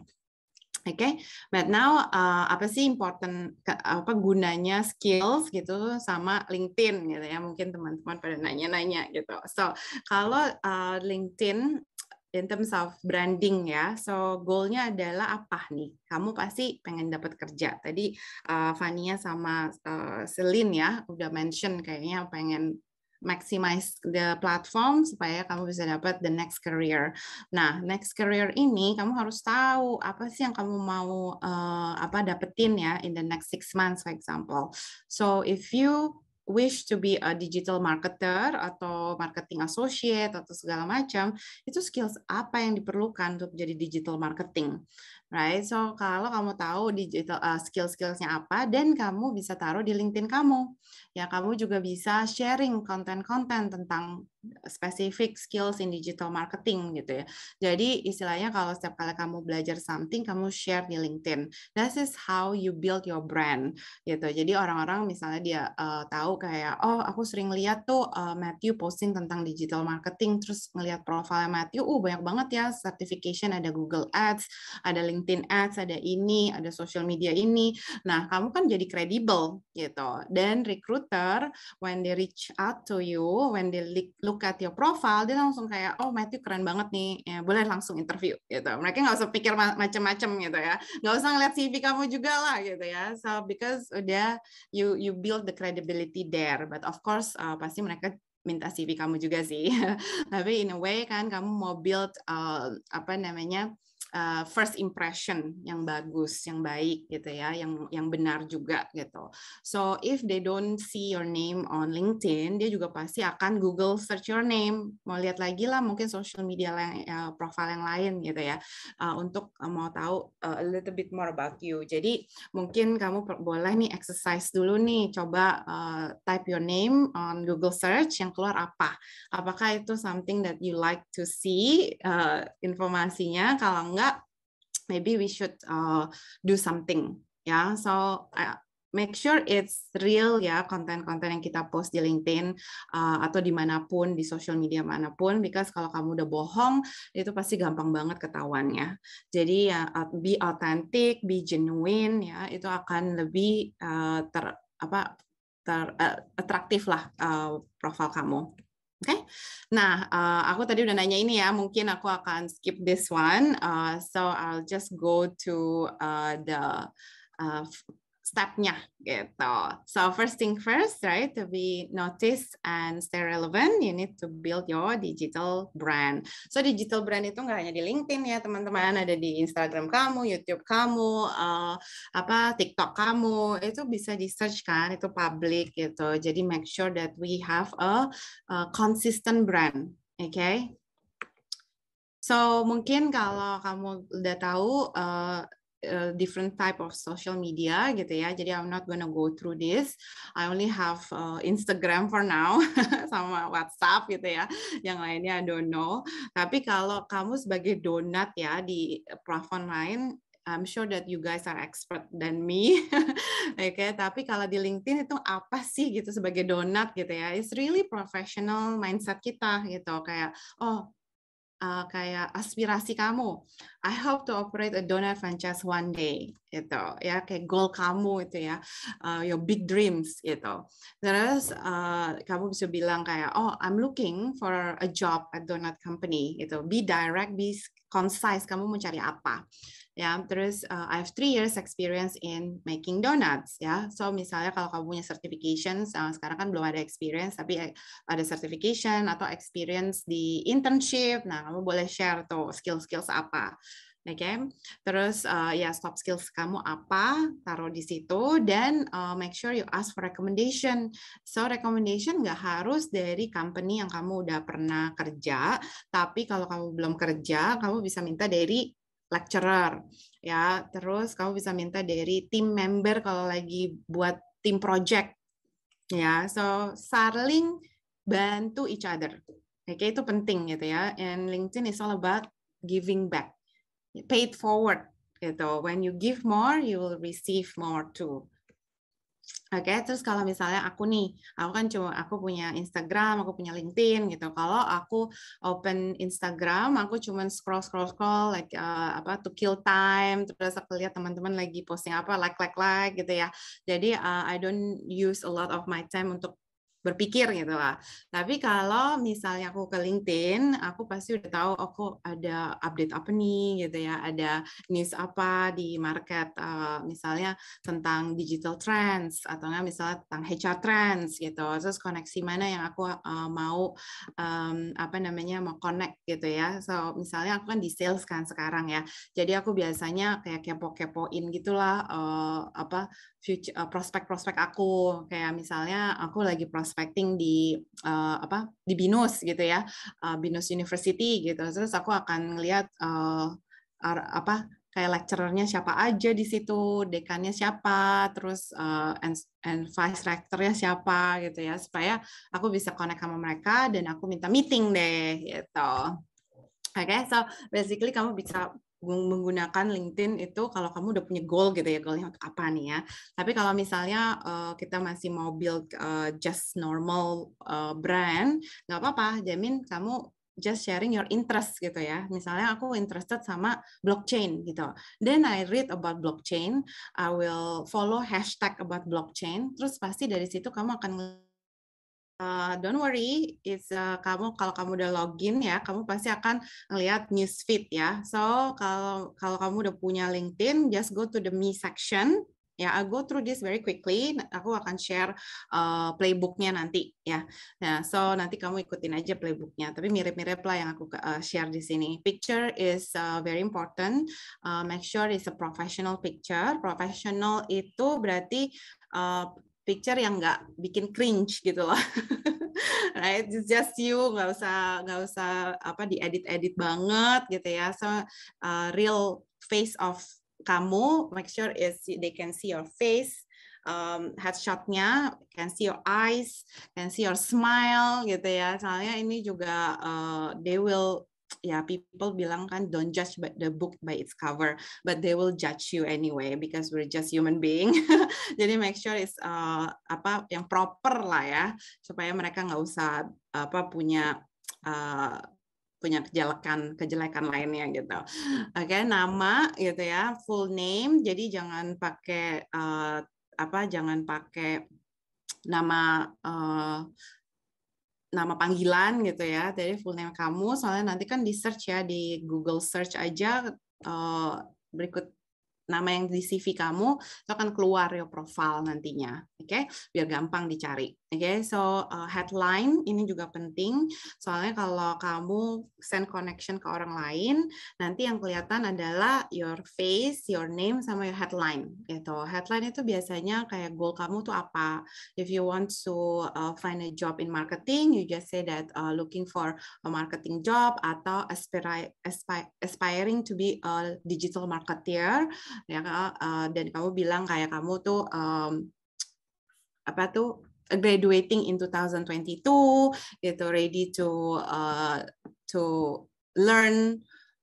Oke, okay? but now uh, apa sih important apa gunanya skills gitu sama LinkedIn gitu ya mungkin teman-teman pada nanya-nanya gitu. So kalau uh, LinkedIn in terms of branding ya. So goalnya adalah apa nih? Kamu pasti pengen dapat kerja. Tadi uh, Fania sama uh, eh, Selin ya udah mention kayaknya pengen maximize the platform supaya kamu bisa dapat the next career. Nah, next career ini kamu harus tahu apa sih yang kamu mau uh, apa dapetin ya in the next six months, for example. So if you wish to be a digital marketer atau marketing associate atau segala macam, itu skills apa yang diperlukan untuk jadi digital marketing, right? So kalau kamu tahu digital uh, eh, skill skillsnya apa, dan kamu bisa taruh di LinkedIn kamu, ya kamu juga bisa sharing konten-konten tentang specific skills in digital marketing gitu ya. Jadi istilahnya kalau setiap kali kamu belajar something kamu share di LinkedIn. This is how you build your brand gitu. Jadi orang-orang misalnya dia uh, tahu kayak oh aku sering lihat tuh uh, Matthew posting tentang digital marketing terus ngelihat profile Matthew uh banyak banget ya certification ada Google Ads, ada LinkedIn Ads, ada ini, ada social media ini. Nah, kamu kan jadi kredibel gitu. Dan recruiter when they reach out to you, when they look look at your profile dia langsung kayak oh Matthew keren banget nih ya, boleh langsung interview gitu mereka nggak usah pikir macam-macam gitu ya nggak usah ngeliat CV kamu juga lah gitu ya so because udah you you build the credibility there but of course uh, pasti mereka minta CV kamu juga sih tapi in a way kan kamu mau build uh, apa namanya uh, first impression yang bagus, yang baik gitu ya, yang yang benar juga gitu. So if they don't see your name on LinkedIn, dia juga pasti akan Google search your name, mau lihat lagi lah mungkin social media yang uh, eh, profile yang lain gitu ya, uh, untuk uh, mau tahu uh, a little bit more about you. Jadi mungkin kamu boleh nih exercise dulu nih, coba uh, type your name on Google search yang keluar apa? Apakah itu something that you like to see uh, informasinya? Kalau enggak maybe we should uh, do something ya yeah. so uh, make sure it's real ya konten-konten yang kita post di LinkedIn uh, atau dimanapun di social media manapun because kalau kamu udah bohong itu pasti gampang banget ketahuannya jadi ya uh, be authentic be genuine ya itu akan lebih uh, ter apa ter uh, atraktif lah uh, profil kamu Oke, okay? nah uh, aku tadi udah nanya ini ya, mungkin aku akan skip this one, uh, so I'll just go to uh, the uh, stepnya gitu. So first thing first, right? To be noticed and stay relevant, you need to build your digital brand. So digital brand itu nggak hanya di LinkedIn ya teman-teman, ada di Instagram kamu, YouTube kamu, uh, apa TikTok kamu, itu bisa di search kan, itu public gitu. Jadi make sure that we have a, a consistent brand, okay? So mungkin kalau kamu udah tahu. Uh, Eh, different type of social media gitu ya. Jadi I'm not gonna go through this. I only have uh, Instagram for now sama WhatsApp gitu ya. Yang lainnya I don't know. Tapi kalau kamu sebagai donat ya di platform lain I'm sure that you guys are expert than me. Oke, okay, tapi kalau di LinkedIn itu apa sih gitu sebagai donat gitu ya? It's really professional mindset kita gitu kayak oh uh, kayak aspirasi kamu. I hope to operate a donut franchise one day, itu ya, kayak goal kamu itu ya, uh, your big dreams itu. Terus uh, kamu bisa bilang kayak, oh I'm looking for a job at donut company, itu, Be direct, be concise. Kamu mau cari apa? ya terus uh, I have three years experience in making donuts ya so misalnya kalau kamu punya certification uh, sekarang kan belum ada experience tapi eh, ada certification atau experience di internship nah kamu boleh share tuh skill skills apa Oke, okay? terus uh, ya stop skills kamu apa taruh di situ dan uh, make sure you ask for recommendation. So recommendation nggak harus dari company yang kamu udah pernah kerja, tapi kalau kamu belum kerja, kamu bisa minta dari lecturer ya terus kamu bisa minta dari tim member kalau lagi buat tim project ya so saling bantu each other oke okay, itu penting gitu ya and LinkedIn is all about giving back paid forward gitu when you give more you will receive more too Oke, okay, terus kalau misalnya aku nih, aku kan cuma aku punya Instagram, aku punya LinkedIn gitu. Kalau aku open Instagram, aku cuma scroll scroll scroll like uh, apa to kill time, terus aku lihat teman-teman lagi posting apa like like like gitu ya. Jadi uh, I don't use a lot of my time untuk berpikir gitu lah. Tapi kalau misalnya aku ke LinkedIn, aku pasti udah tahu aku oh, ada update apa nih gitu ya, ada news apa di market eh, misalnya tentang digital trends atau enggak misalnya tentang HR trends gitu. Terus koneksi mana yang aku eh, mau apa namanya mau connect gitu ya. So misalnya aku kan di sales kan sekarang ya. Jadi aku biasanya kayak kepo-kepoin gitulah uh, eh, apa future prospek-prospek aku kayak misalnya aku lagi proses prospecting di uh, apa di Binus gitu ya uh, Binus University gitu terus aku akan ngelihat uh, eh, apa kayak lecturernya siapa aja di situ, dekannya siapa, terus uh, and, and vice rectornya siapa gitu ya, supaya aku bisa connect sama mereka dan aku minta meeting deh gitu. Oke, okay, so basically kamu bisa menggunakan LinkedIn itu kalau kamu udah punya goal gitu ya goalnya apa nih ya tapi kalau misalnya uh, kita masih mau build uh, just normal uh, brand nggak apa-apa jamin kamu just sharing your interest gitu ya misalnya aku interested sama blockchain gitu then I read about blockchain I will follow hashtag about blockchain terus pasti dari situ kamu akan uh, don't worry, it's uh, kamu kalau kamu udah login ya, kamu pasti akan ngelihat feed ya. So kalau kalau kamu udah punya LinkedIn, just go to the me section. Ya, yeah, I'll go through this very quickly. Aku akan share uh, playbooknya nanti ya. Nah, so nanti kamu ikutin aja playbooknya. Tapi mirip-mirip lah yang aku uh, share di sini. Picture is uh, very important. Uh, make sure it's a professional picture. Professional itu berarti uh, picture yang nggak bikin cringe gitu loh right it's just you nggak usah nggak usah apa diedit edit banget gitu ya so uh, real face of kamu make sure is they can see your face um, headshotnya can see your eyes can see your smile gitu ya soalnya ini juga uh, they will ya yeah, people bilang kan don't judge the book by its cover but they will judge you anyway because we're just human being jadi make sure is uh, apa yang proper lah ya supaya mereka nggak usah apa punya uh, punya kejelekan kejelekan lainnya gitu oke okay, nama gitu ya full name jadi jangan pakai uh, apa jangan pakai nama uh, nama panggilan gitu ya dari full name kamu soalnya nanti kan di search ya di Google search aja uh, berikut nama yang di CV kamu itu akan keluar ya profile nantinya Oke, okay? biar gampang dicari. Oke, okay? so uh, headline ini juga penting. Soalnya kalau kamu send connection ke orang lain, nanti yang kelihatan adalah your face, your name, sama your headline. Gitu. Headline itu biasanya kayak goal kamu tuh apa. If you want to uh, find a job in marketing, you just say that uh, looking for a marketing job atau aspire, aspiring to be a digital marketer. Ya, uh, dan kamu bilang kayak kamu tuh um, apa tuh graduating in 2022 gitu ready to uh, to learn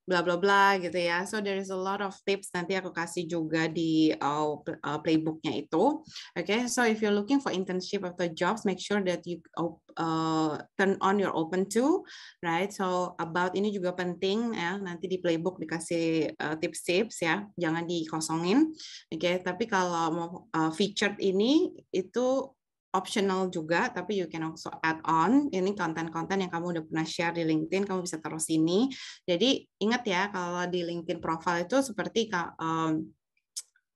bla bla bla gitu ya. So there is a lot of tips nanti aku kasih juga di uh, uh playbooknya itu. Okay, so if you're looking for internship atau jobs, make sure that you uh, turn on your open to, right? So about ini juga penting ya. Nanti di playbook dikasih uh, tips-tips uh, ya, jangan dikosongin. Oke, okay, tapi kalau mau uh, featured ini itu optional juga, tapi you can also add on. Ini konten-konten yang kamu udah pernah share di LinkedIn, kamu bisa taruh sini. Jadi ingat ya, kalau di LinkedIn profile itu seperti um,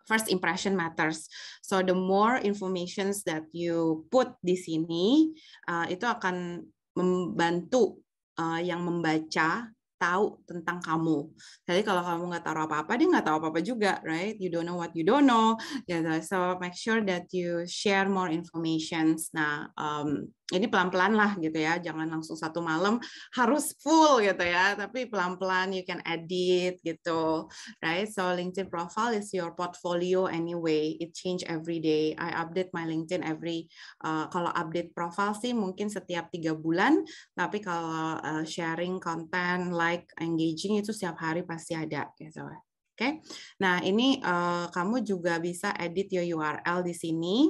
first impression matters. So the more informations that you put di sini, uh, itu akan membantu uh, yang membaca tahu tentang kamu. Jadi kalau kamu nggak tahu apa-apa, dia nggak tahu apa-apa juga, right? You don't know what you don't know. Yeah, so make sure that you share more informations. Nah, um, ini pelan-pelan lah gitu ya, jangan langsung satu malam harus full gitu ya, tapi pelan-pelan you can edit gitu, right? So LinkedIn profile is your portfolio anyway, it change every day. I update my LinkedIn every, uh, kalau update profile sih mungkin setiap tiga bulan, tapi kalau uh, sharing content, like, engaging itu setiap hari pasti ada gitu. Oke, okay? nah ini uh, kamu juga bisa edit your URL di sini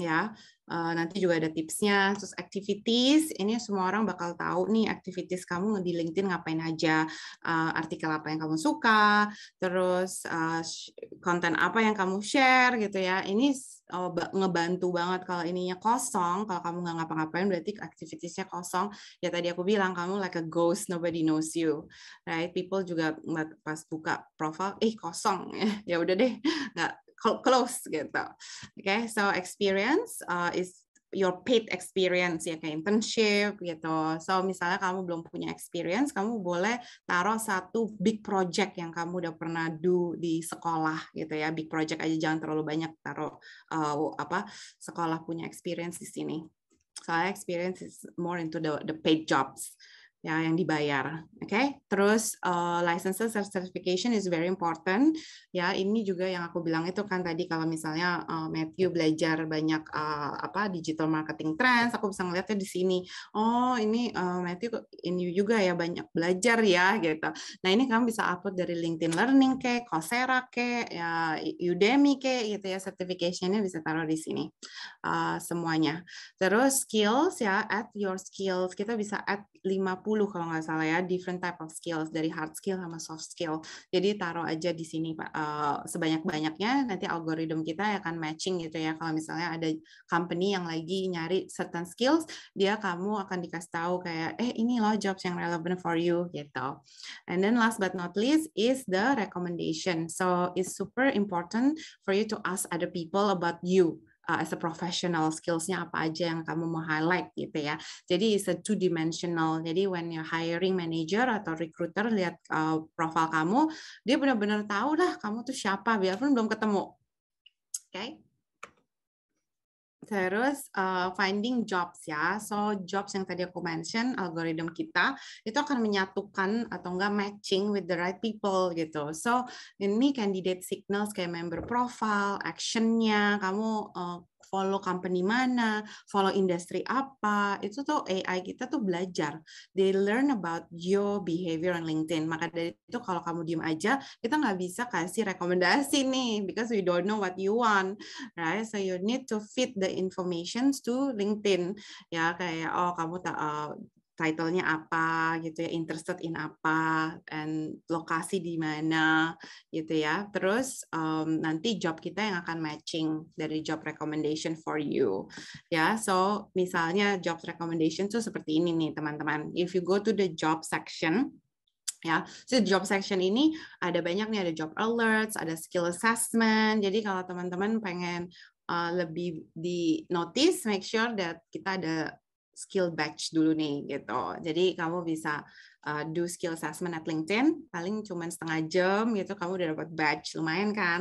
ya. Eh, nanti juga ada tipsnya. Terus activities, ini semua orang bakal tahu nih activities kamu di LinkedIn ngapain aja, eh, artikel apa yang kamu suka, terus eh, konten apa yang kamu share gitu ya. Ini oh, ngebantu banget kalau ininya kosong, kalau kamu nggak ngapa-ngapain berarti activitiesnya kosong. Ya tadi aku bilang kamu like a ghost, nobody knows you, right? People juga pas buka profile, eh kosong, ya udah deh, nggak close gitu. Oke, okay, so experience uh, is your paid experience ya kayak internship gitu. So misalnya kamu belum punya experience, kamu boleh taruh satu big project yang kamu udah pernah do di sekolah gitu ya. Big project aja jangan terlalu banyak taruh uh, apa sekolah punya experience di sini. Soalnya experience is more into the the paid jobs ya yang dibayar. Oke, okay? terus uh, licenses and certification is very important. Ya, ini juga yang aku bilang itu kan tadi kalau misalnya uh, Matthew belajar banyak uh, apa digital marketing trends, aku bisa ngeliatnya di sini. Oh, ini uh, Matthew ini juga ya banyak belajar ya gitu. Nah, ini kamu bisa upload dari LinkedIn Learning ke, Coursera ke, ya Udemy ke gitu ya certificationnya bisa taruh di sini. Uh, semuanya. Terus skills ya add your skills. Kita bisa add 50 kalau nggak salah ya, different type of skills dari hard skill sama soft skill. Jadi taruh aja di sini Pak uh, sebanyak-banyaknya nanti algoritma kita akan matching gitu ya. Kalau misalnya ada company yang lagi nyari certain skills, dia kamu akan dikasih tahu kayak eh ini loh jobs yang relevant for you gitu. And then last but not least is the recommendation. So it's super important for you to ask other people about you uh, as a professional skillsnya apa aja yang kamu mau highlight gitu ya. Jadi it's a two dimensional. Jadi when you hiring manager atau recruiter lihat uh, profil kamu, dia benar-benar tahu lah kamu tuh siapa biarpun belum ketemu. Oke. Okay? Terus uh, finding jobs ya. So jobs yang tadi aku mention algoritma kita itu akan menyatukan atau enggak matching with the right people gitu. So ini candidate signals kayak member profile, actionnya, kamu uh, follow company mana, follow industri apa, itu tuh AI kita tuh belajar. They learn about your behavior on LinkedIn. Maka dari itu kalau kamu diem aja, kita nggak bisa kasih rekomendasi nih, because we don't know what you want, right? So you need to feed the informations to LinkedIn. Ya kayak oh kamu tak uh, eh, title-nya apa gitu ya, interested in apa, and lokasi di mana gitu ya. Terus um, nanti job kita yang akan matching dari job recommendation for you. Ya, so misalnya job recommendation tuh seperti ini nih teman-teman. If you go to the job section, ya. So job section ini ada banyak nih ada job alerts, ada skill assessment. Jadi kalau teman-teman pengen uh, lebih di notice, make sure that kita ada skill batch dulu nih gitu. Jadi kamu bisa uh, do skill assessment at LinkedIn, paling cuma setengah jam gitu, kamu udah dapat batch lumayan kan.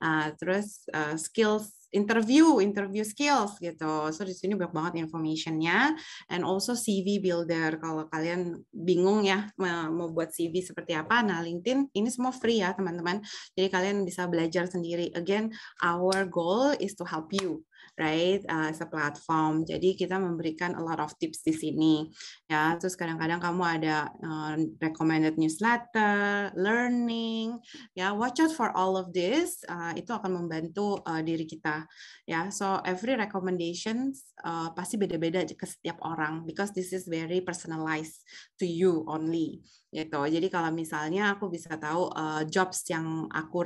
Uh, terus uh, skills interview, interview skills gitu. So di sini banyak banget informationnya, and also CV builder. Kalau kalian bingung ya mau buat CV seperti apa, nah LinkedIn ini semua free ya teman-teman. Jadi kalian bisa belajar sendiri. Again, our goal is to help you right uh, as a platform. Jadi kita memberikan a lot of tips di sini ya. Terus kadang-kadang kamu ada uh, recommended newsletter, learning, ya. Watch out for all of this. Uh, itu akan membantu uh, diri kita ya. So every recommendations uh, pasti beda-beda ke setiap orang because this is very personalized to you only gitu. Jadi kalau misalnya aku bisa tahu uh, jobs yang aku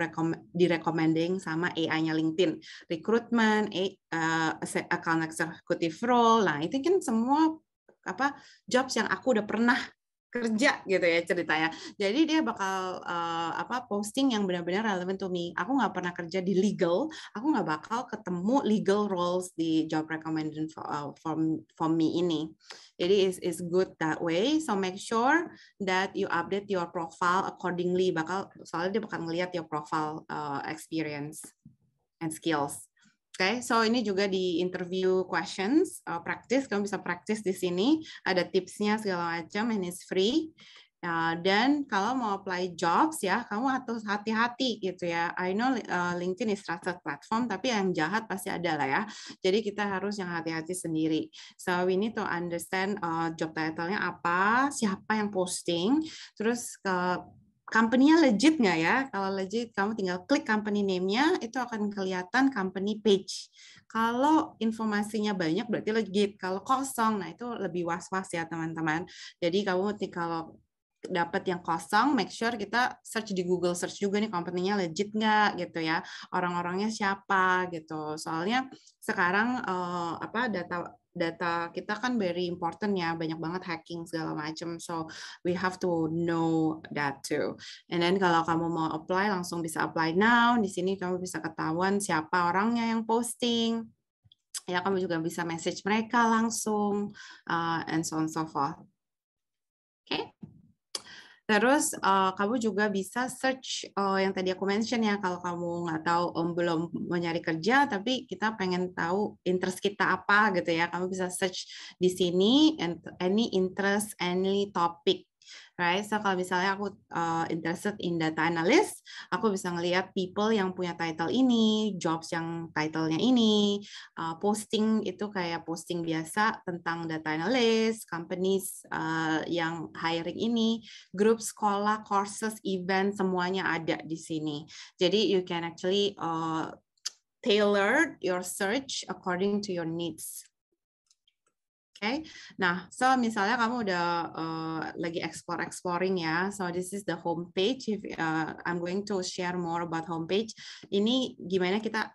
direkomending sama AI-nya LinkedIn, recruitment, A, uh, account executive role. Nah, itu kan semua apa jobs yang aku udah pernah kerja gitu ya ceritanya. Jadi dia bakal uh, apa posting yang benar-benar relevan to me. Aku nggak pernah kerja di legal, aku nggak bakal ketemu legal roles di job recommendation for, uh, eh, from from me ini. Jadi is is good that way. So make sure that you update your profile accordingly. Bakal soalnya dia bakal ngelihat your profile uh, experience and skills okay, so ini juga di interview questions, uh, practice kamu bisa practice di sini, ada tipsnya segala macam, and it's free. Uh, dan kalau mau apply jobs ya, kamu harus hati-hati gitu ya. I know uh, LinkedIn is trusted platform, tapi yang jahat pasti ada lah ya. Jadi kita harus yang hati-hati sendiri. So we need to understand uh, job title-nya apa, siapa yang posting, terus ke uh, company-nya legit nggak ya? Kalau legit, kamu tinggal klik company name-nya, itu akan kelihatan company page. Kalau informasinya banyak, berarti legit. Kalau kosong, nah itu lebih was-was ya teman-teman. Jadi kamu kalau dapat yang kosong, make sure kita search di Google search juga nih company-nya legit nggak gitu ya, orang-orangnya siapa gitu. Soalnya sekarang eh, apa data data kita kan very important ya banyak banget hacking segala macam so we have to know that too and then kalau kamu mau apply langsung bisa apply now di sini kamu bisa ketahuan siapa orangnya yang posting ya kamu juga bisa message mereka langsung uh, and so on so forth oke okay? Terus uh, kamu juga bisa search uh, yang tadi aku mention ya kalau kamu nggak tahu um, belum mencari kerja tapi kita pengen tahu interest kita apa gitu ya. Kamu bisa search di sini and any interest, any topic right? So kalau misalnya aku uh, interested in data analyst, aku bisa ngelihat people yang punya title ini, jobs yang titlenya ini, uh, posting itu kayak posting biasa tentang data analyst, companies uh, yang hiring ini, grup sekolah, courses, event, semuanya ada di sini. Jadi you can actually uh, tailor your search according to your needs okay? nah so misalnya kamu udah uh, lagi explore exploring ya so this is the homepage if uh, I'm going to share more about homepage ini gimana kita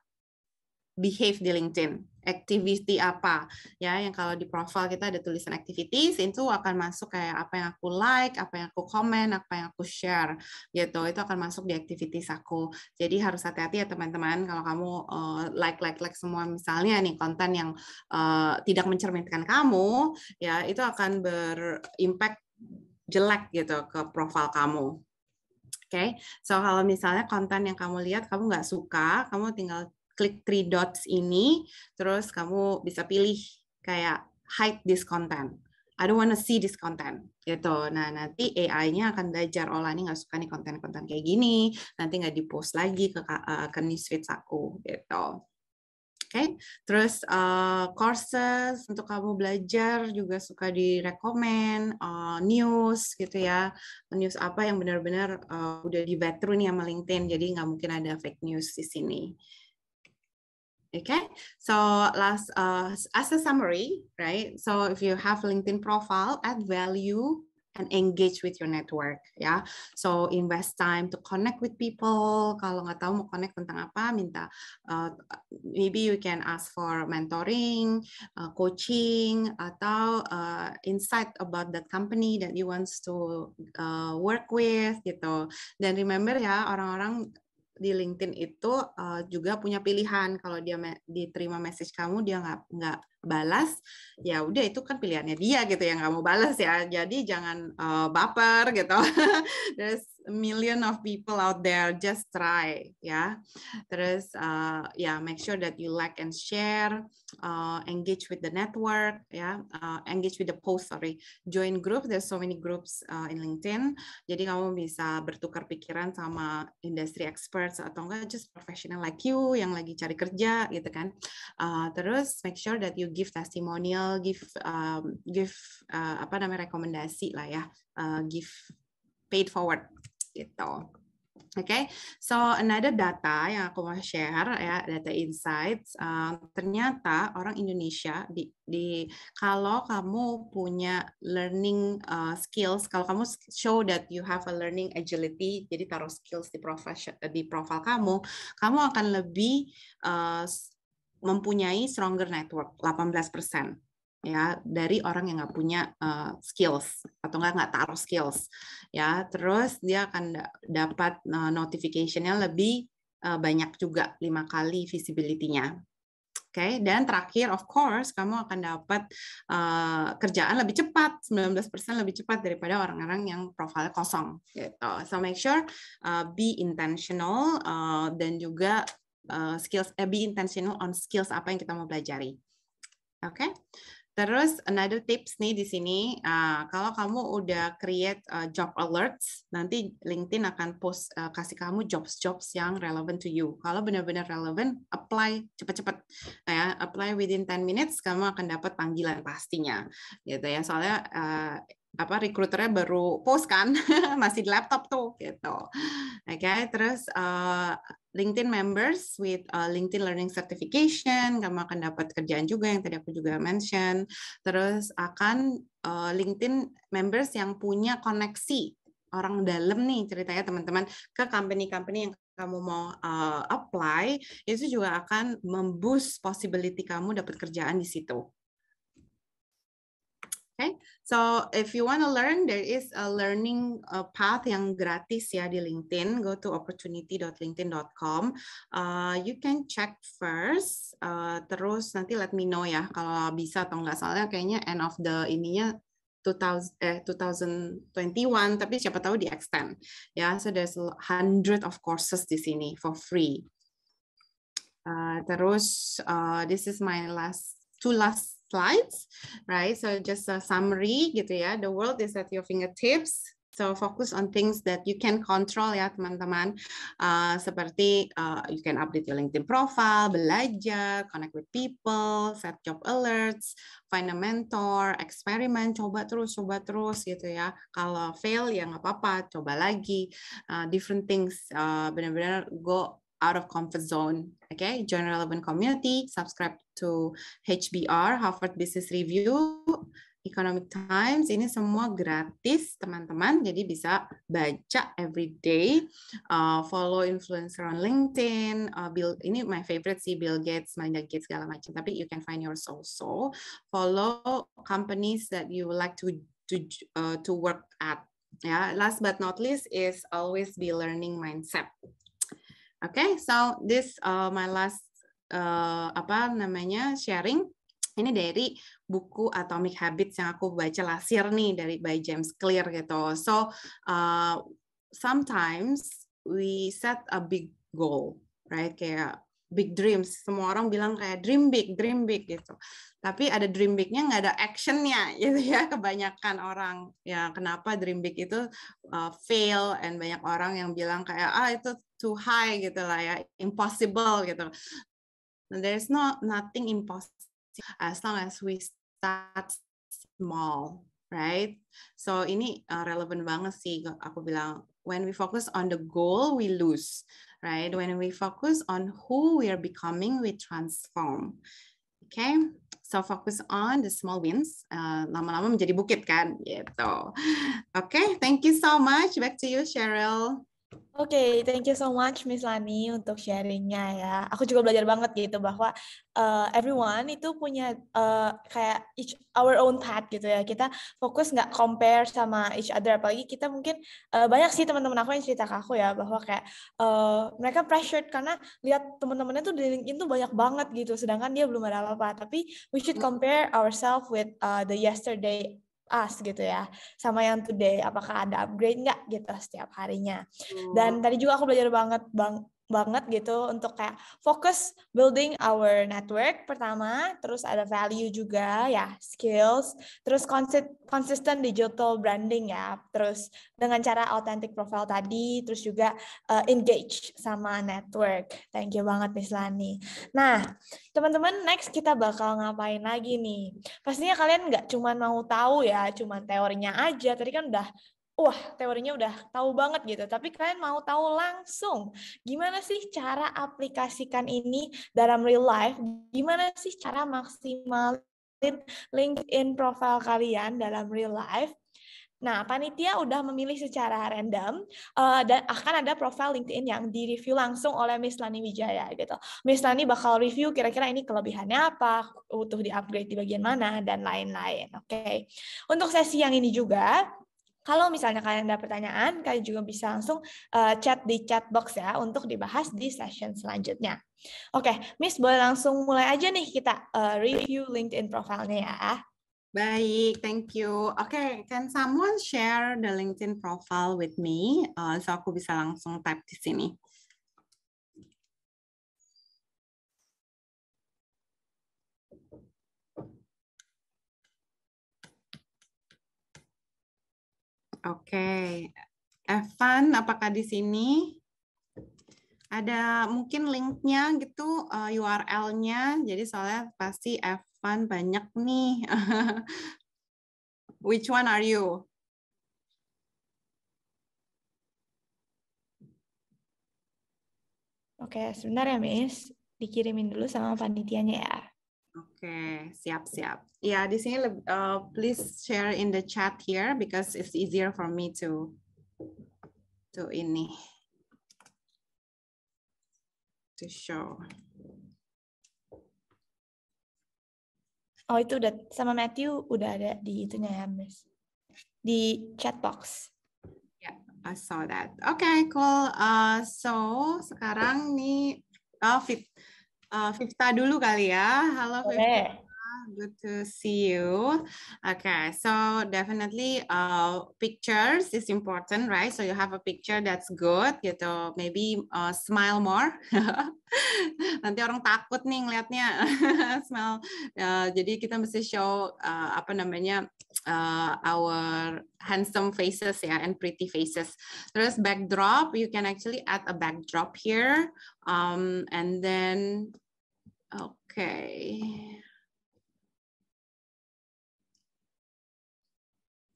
behave di LinkedIn. Activity apa ya yang kalau di profile kita ada tulisan activities itu akan masuk kayak apa yang aku like, apa yang aku komen, apa yang aku share gitu. Itu akan masuk di activities aku. Jadi harus hati-hati ya teman-teman kalau kamu uh, like like like semua misalnya nih konten yang uh, tidak mencerminkan kamu ya itu akan berimpact jelek gitu ke profile kamu. Oke, okay? so kalau misalnya konten yang kamu lihat kamu nggak suka, kamu tinggal klik three dots ini, terus kamu bisa pilih kayak hide this content. I don't wanna see this content gitu. Nah nanti AI-nya akan belajar oh lah ini nggak suka nih konten-konten kayak gini, nanti nggak dipost lagi ke uh, ke newsfeed aku gitu. Oke, okay. terus uh, courses untuk kamu belajar juga suka direkomend uh, eh, news gitu ya, news apa yang benar-benar uh, udah dibateru nih sama LinkedIn, jadi nggak mungkin ada fake news di sini. Okay, so last uh, as a summary, right? So if you have LinkedIn profile, add value and engage with your network ya. So invest time to connect with people. Kalau nggak tahu mau connect tentang apa, minta uh, maybe you can ask for mentoring, uh, coaching atau uh, insight about the company that you wants to uh, work with gitu. Dan remember ya orang-orang di LinkedIn itu uh, juga punya pilihan kalau dia me diterima message kamu dia nggak nggak balas ya udah itu kan pilihannya dia gitu yang nggak mau balas ya jadi jangan uh, baper gitu there's a million of people out there just try ya terus uh, ya yeah, make sure that you like and share uh, engage with the network ya uh, engage with the post sorry join group there's so many groups uh, in LinkedIn jadi kamu bisa bertukar pikiran sama industry experts atau enggak just professional like you yang lagi cari kerja gitu kan uh, terus make sure that you give testimonial, give um, give uh, apa namanya rekomendasi lah ya, uh, give paid forward gitu. Oke, okay? so another data yang aku mau share ya data insights. Uh, ternyata orang Indonesia di, di kalau kamu punya learning uh, skills, kalau kamu show that you have a learning agility, jadi taruh skills di profession di profil kamu, kamu akan lebih uh, mempunyai stronger network 18% ya dari orang yang nggak punya uh, skills atau nggak nggak taruh skills ya terus dia akan dapat uh, notificationnya lebih uh, banyak juga lima kali visibility-nya Oke, okay? dan terakhir of course kamu akan dapat uh, kerjaan lebih cepat, 19% lebih cepat daripada orang-orang yang profile kosong gitu. So make sure uh, be intentional uh, dan juga Eh, skills, uh, be intentional on skills apa yang kita mau pelajari. Oke. Okay? Terus another tips nih di sini, uh, kalau kamu udah create uh, job alerts, nanti LinkedIn akan post uh, kasih kamu jobs-jobs yang relevant to you. Kalau benar-benar relevant, apply cepat-cepat. Nah, ya, apply within 10 minutes, kamu akan dapat panggilan pastinya. Gitu ya. Soalnya uh, apa rekruternya baru post kan masih di laptop tuh gitu oke okay, terus uh, LinkedIn members with uh, LinkedIn Learning Certification kamu akan dapat kerjaan juga yang tadi aku juga mention terus akan uh, LinkedIn members yang punya koneksi orang dalam nih ceritanya teman-teman ke company-company yang kamu mau uh, apply itu juga akan memboost possibility kamu dapat kerjaan di situ Okay, so if you want to learn, there is a learning uh, path yang gratis ya di LinkedIn. Go to opportunity.linkedin.com. Uh, you can check first. Uh, terus nanti let me know ya kalau bisa atau nggak. Soalnya kayaknya end of the ininya 2000, eh, 2021, tapi siapa tahu di extend. Ya, yeah, so there's hundred of courses di sini for free. Uh, terus uh, this is my last two last slides, right? So just a summary gitu ya. The world is at your fingertips. So focus on things that you can control ya teman-teman. Uh, seperti uh, you can update your LinkedIn profile, belajar, connect with people, set job alerts, find a mentor, experiment, coba terus, coba terus gitu ya. Kalau fail ya nggak apa-apa, coba lagi. Uh, different things, uh, benar-benar go out of comfort zone. Okay, join relevant community, subscribe to HBR, Harvard Business Review, Economic Times. Ini semua gratis, teman-teman. Jadi bisa baca every day, uh, follow influencer on LinkedIn, uh, Bill. Ini my favorite sih Bill Gates, Melinda Gates segala macam. Tapi you can find yours also. Follow companies that you would like to to uh, to work at. yeah. last but not least is always be learning mindset okay, so this uh, my last uh, apa namanya sharing ini dari buku Atomic Habits yang aku baca last year nih dari by James Clear gitu. So uh, sometimes we set a big goal, right? Kayak big dreams. Semua orang bilang kayak dream big, dream big gitu. Tapi ada dream bignya nggak ada actionnya gitu ya kebanyakan orang. Ya kenapa dream big itu uh, fail and banyak orang yang bilang kayak ah itu too high gitu lah ya, impossible gitu. There's no nothing impossible as long as we start small, right? So ini uh, relevan banget sih aku bilang when we focus on the goal we lose right? When we focus on who we are becoming, we transform. Okay, so focus on the small wins. Uh, lama-lama uh, menjadi bukit kan, gitu. Okay, thank you so much. Back to you, Cheryl. Oke, okay, thank you so much Miss Lani untuk sharingnya ya. Aku juga belajar banget gitu bahwa uh, everyone itu punya uh, kayak each our own path gitu ya. Kita fokus nggak compare sama each other. Apalagi kita mungkin uh, banyak sih teman-teman aku yang cerita ke aku ya bahwa kayak uh, mereka pressured karena lihat teman-temannya tuh di LinkedIn tuh banyak banget gitu, sedangkan dia belum ada apa-apa. Tapi we should hmm. compare ourselves with uh, the yesterday us gitu ya sama yang today apakah ada upgrade nggak gitu setiap harinya dan tadi juga aku belajar banget bang banget gitu untuk kayak fokus building our network pertama, terus ada value juga ya, skills, terus konsisten digital branding ya, terus dengan cara authentic profile tadi, terus juga uh, engage sama network. Thank you banget Miss Lani. Nah, teman-teman next kita bakal ngapain lagi nih? Pastinya kalian nggak cuma mau tahu ya, cuma teorinya aja. Tadi kan udah wah teorinya udah tahu banget gitu, tapi kalian mau tahu langsung gimana sih cara aplikasikan ini dalam real life, gimana sih cara maksimalin LinkedIn profile kalian dalam real life. Nah, panitia udah memilih secara random uh, dan akan ada profil LinkedIn yang direview langsung oleh Miss Lani Wijaya gitu. Miss Lani bakal review kira-kira ini kelebihannya apa, butuh di-upgrade di bagian mana dan lain-lain. Oke. Okay. Untuk sesi yang ini juga kalau misalnya kalian ada pertanyaan, kalian juga bisa langsung uh, chat di chat box ya untuk dibahas di session selanjutnya. Oke, okay, Miss boleh langsung mulai aja nih kita uh, review LinkedIn profilnya ya. Baik, thank you. Oke, okay, can someone share the LinkedIn profile with me? Uh, so aku bisa langsung type di sini. Oke, okay. Evan, apakah di sini ada mungkin linknya gitu, uh, eh, URL-nya? Jadi soalnya pasti Evan banyak nih. Which one are you? Oke, sebentar ya, Miss. Dikirimin dulu sama panitianya ya. Oke, siap siap. Ya yeah, di sini uh, please share in the chat here because it's easier for me to to ini to show. Oh itu udah sama Matthew udah ada di itunya ya, Miss. Di chat box. Yeah, I saw that. Oke, okay, cool. Uh, so sekarang nih uh, uh, dulu kali ya. Halo Vifta. Good to see you. Okay, so definitely uh, pictures is important, right? So you have a picture that's good, gitu. Maybe uh, smile more. Nanti orang takut nih ngeliatnya. smile. Uh, jadi kita mesti show uh, apa namanya uh, our handsome faces ya yeah, and pretty faces. Terus backdrop, you can actually add a backdrop here, um, and then okay.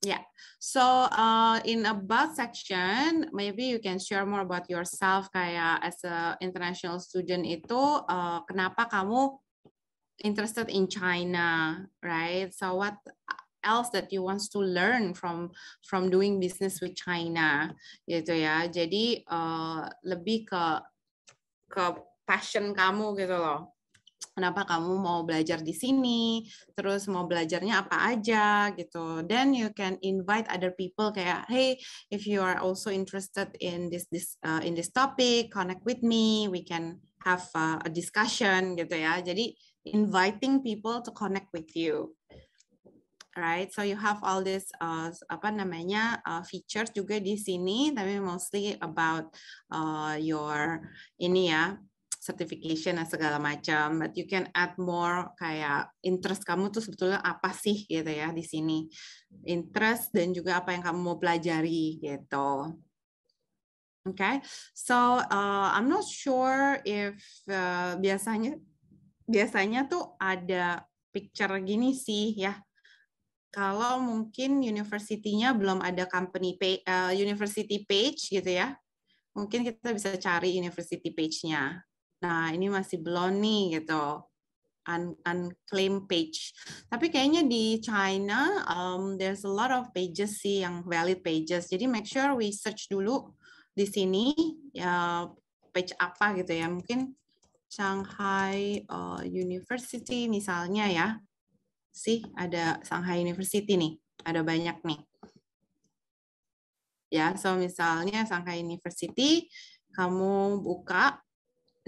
Yeah, so uh, in about section, maybe you can share more about yourself kayak as a international student itu uh, kenapa kamu interested in China, right? So what else that you wants to learn from from doing business with China gitu ya. Jadi uh, lebih ke ke passion kamu gitu loh kenapa kamu mau belajar di sini, terus mau belajarnya apa aja gitu. Then you can invite other people kayak, hey, if you are also interested in this this uh, in this topic, connect with me, we can have a, a discussion gitu ya. Jadi inviting people to connect with you. Right, so you have all this uh, apa namanya uh, features juga di sini, tapi mostly about uh, your ini ya certification dan segala macam, but you can add more kayak interest kamu tuh sebetulnya apa sih gitu ya di sini. Interest dan juga apa yang kamu mau pelajari gitu. Okay, so uh, I'm not sure if uh, biasanya biasanya tuh ada picture gini sih ya. Kalau mungkin universitinya belum ada company page, uh, university page gitu ya, mungkin kita bisa cari university page-nya nah ini masih belum nih gitu un unclaimed page. Tapi kayaknya di China um, there's a lot of pages sih yang valid pages. Jadi make sure we search dulu di sini ya page apa gitu ya. Mungkin Shanghai uh, University misalnya ya. Sih ada Shanghai University nih. Ada banyak nih. Ya, so misalnya Shanghai University kamu buka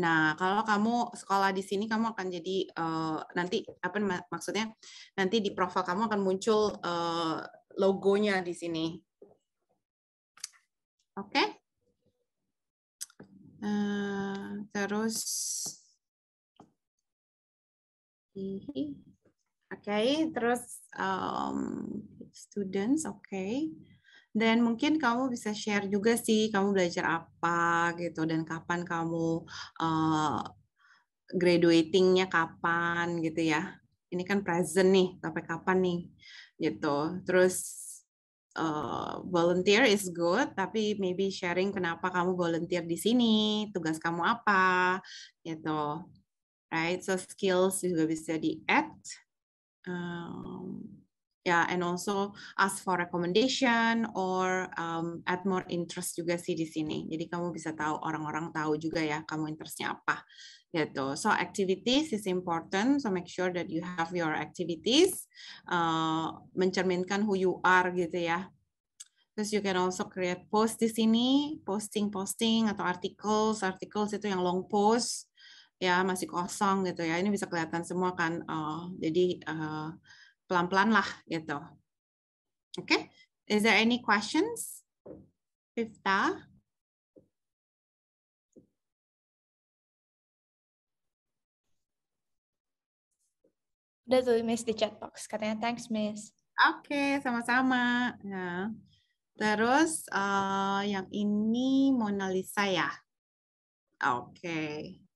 Nah, kalau kamu sekolah di sini, kamu akan jadi uh, nanti apa maksudnya? Nanti di profil kamu akan muncul uh, logonya di sini. Oke. Okay? Uh, eh, terus, oke. Okay, terus um, students, oke. Okay. Dan mungkin kamu bisa share juga sih kamu belajar apa gitu dan kapan kamu uh, graduatingnya kapan gitu ya. Ini kan present nih sampai kapan nih gitu. Terus Uh, volunteer is good, tapi maybe sharing kenapa kamu volunteer di sini, tugas kamu apa, gitu. Right, so skills juga bisa di add. Um, ya and also ask for recommendation or um, add more interest juga sih di sini jadi kamu bisa tahu orang-orang tahu juga ya kamu interestnya apa gitu. So activities is important. So make sure that you have your activities uh, mencerminkan who you are gitu ya. Terus you can also create post di sini, posting-posting atau articles, articles itu yang long post ya masih kosong gitu ya. Ini bisa kelihatan semua kan. Uh, jadi uh, pelan-pelan lah gitu. Oke, okay? is there any questions? Fifta? Udah tuh Miss di chat box katanya thanks Miss. Oke, okay, sama-sama. ya terus uh, yang ini Mona Lisa ya. Oke. Okay.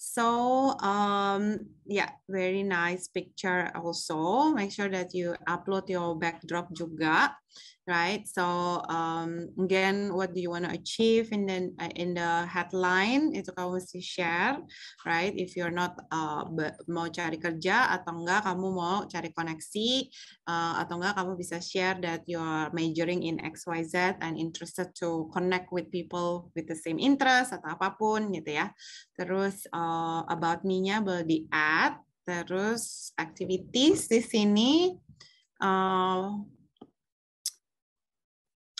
So um, yeah, very nice picture also. Make sure that you upload your backdrop juga. right? So um, again, what do you want to achieve? in the uh, in the headline itu kamu mesti share, right? If you're not uh, mau cari kerja atau enggak, kamu mau cari koneksi uh, atau enggak, kamu bisa share that you're majoring in X Y Z and interested to connect with people with the same interest atau apapun gitu ya. Terus uh, about me-nya boleh di add. Terus activities di sini uh,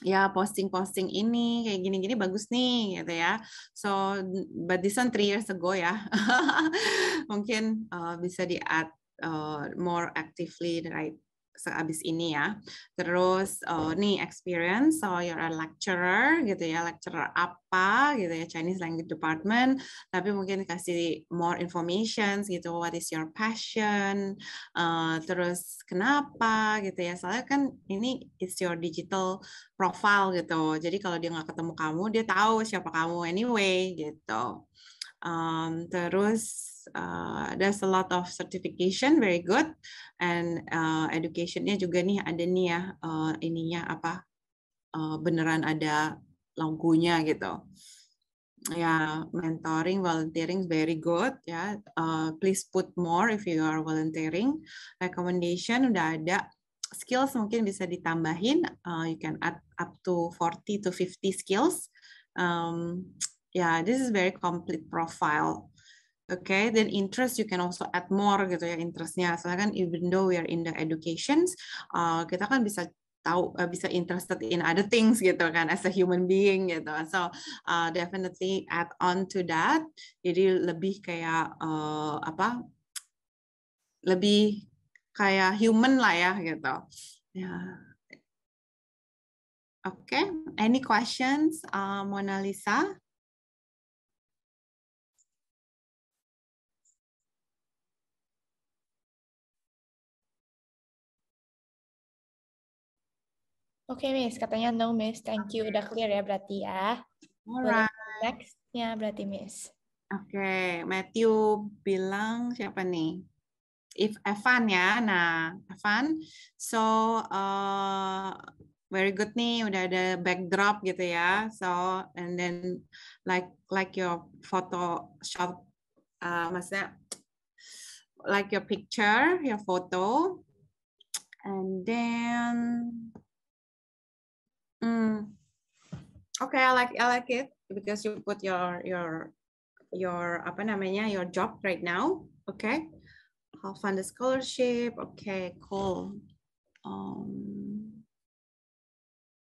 ya posting-posting ini kayak gini-gini bagus nih gitu ya. So but this one three years ago ya. Mungkin uh, bisa di add uh, more actively right sehabis ini ya. Terus oh, nih experience, so you're a lecturer gitu ya, lecturer apa gitu ya Chinese Language Department. Tapi mungkin kasih more information gitu, what is your passion, uh, terus kenapa gitu ya. Soalnya kan ini is your digital profile gitu. Jadi kalau dia nggak ketemu kamu, dia tahu siapa kamu anyway gitu. Um, terus uh, there's a lot of certification very good and uh, educationnya juga nih ada nih ya uh, ininya apa uh, beneran ada logonya gitu ya mentoring volunteering very good ya yeah. uh, please put more if you are volunteering recommendation udah ada skills mungkin bisa ditambahin uh, you can add up to 40 to 50 skills um, yeah this is very complete profile okay then interest you can also add more gitu ya interestnya soalnya kan even though we are in the educations uh, kita kan bisa tahu uh, bisa interested in other things gitu kan as a human being gitu so uh, definitely add on to that jadi lebih kayak uh, apa lebih kayak human lah ya gitu ya yeah. oke okay. any questions uh, Mona Lisa Oke, okay, Miss. Katanya no, Miss. Thank you. Udah clear ya berarti ya. Alright. Nextnya berarti, Miss. Oke, okay. Matthew bilang siapa nih? If Evan ya. Nah, Evan. So, uh, very good nih. Udah ada backdrop gitu ya. So, and then like like your photo shot, uh, maksudnya like your picture, your photo, and then Mm. Okay, I like I like it because you put your your your apa namanya your job right now. Okay, how fund the scholarship. Okay, cool. Um,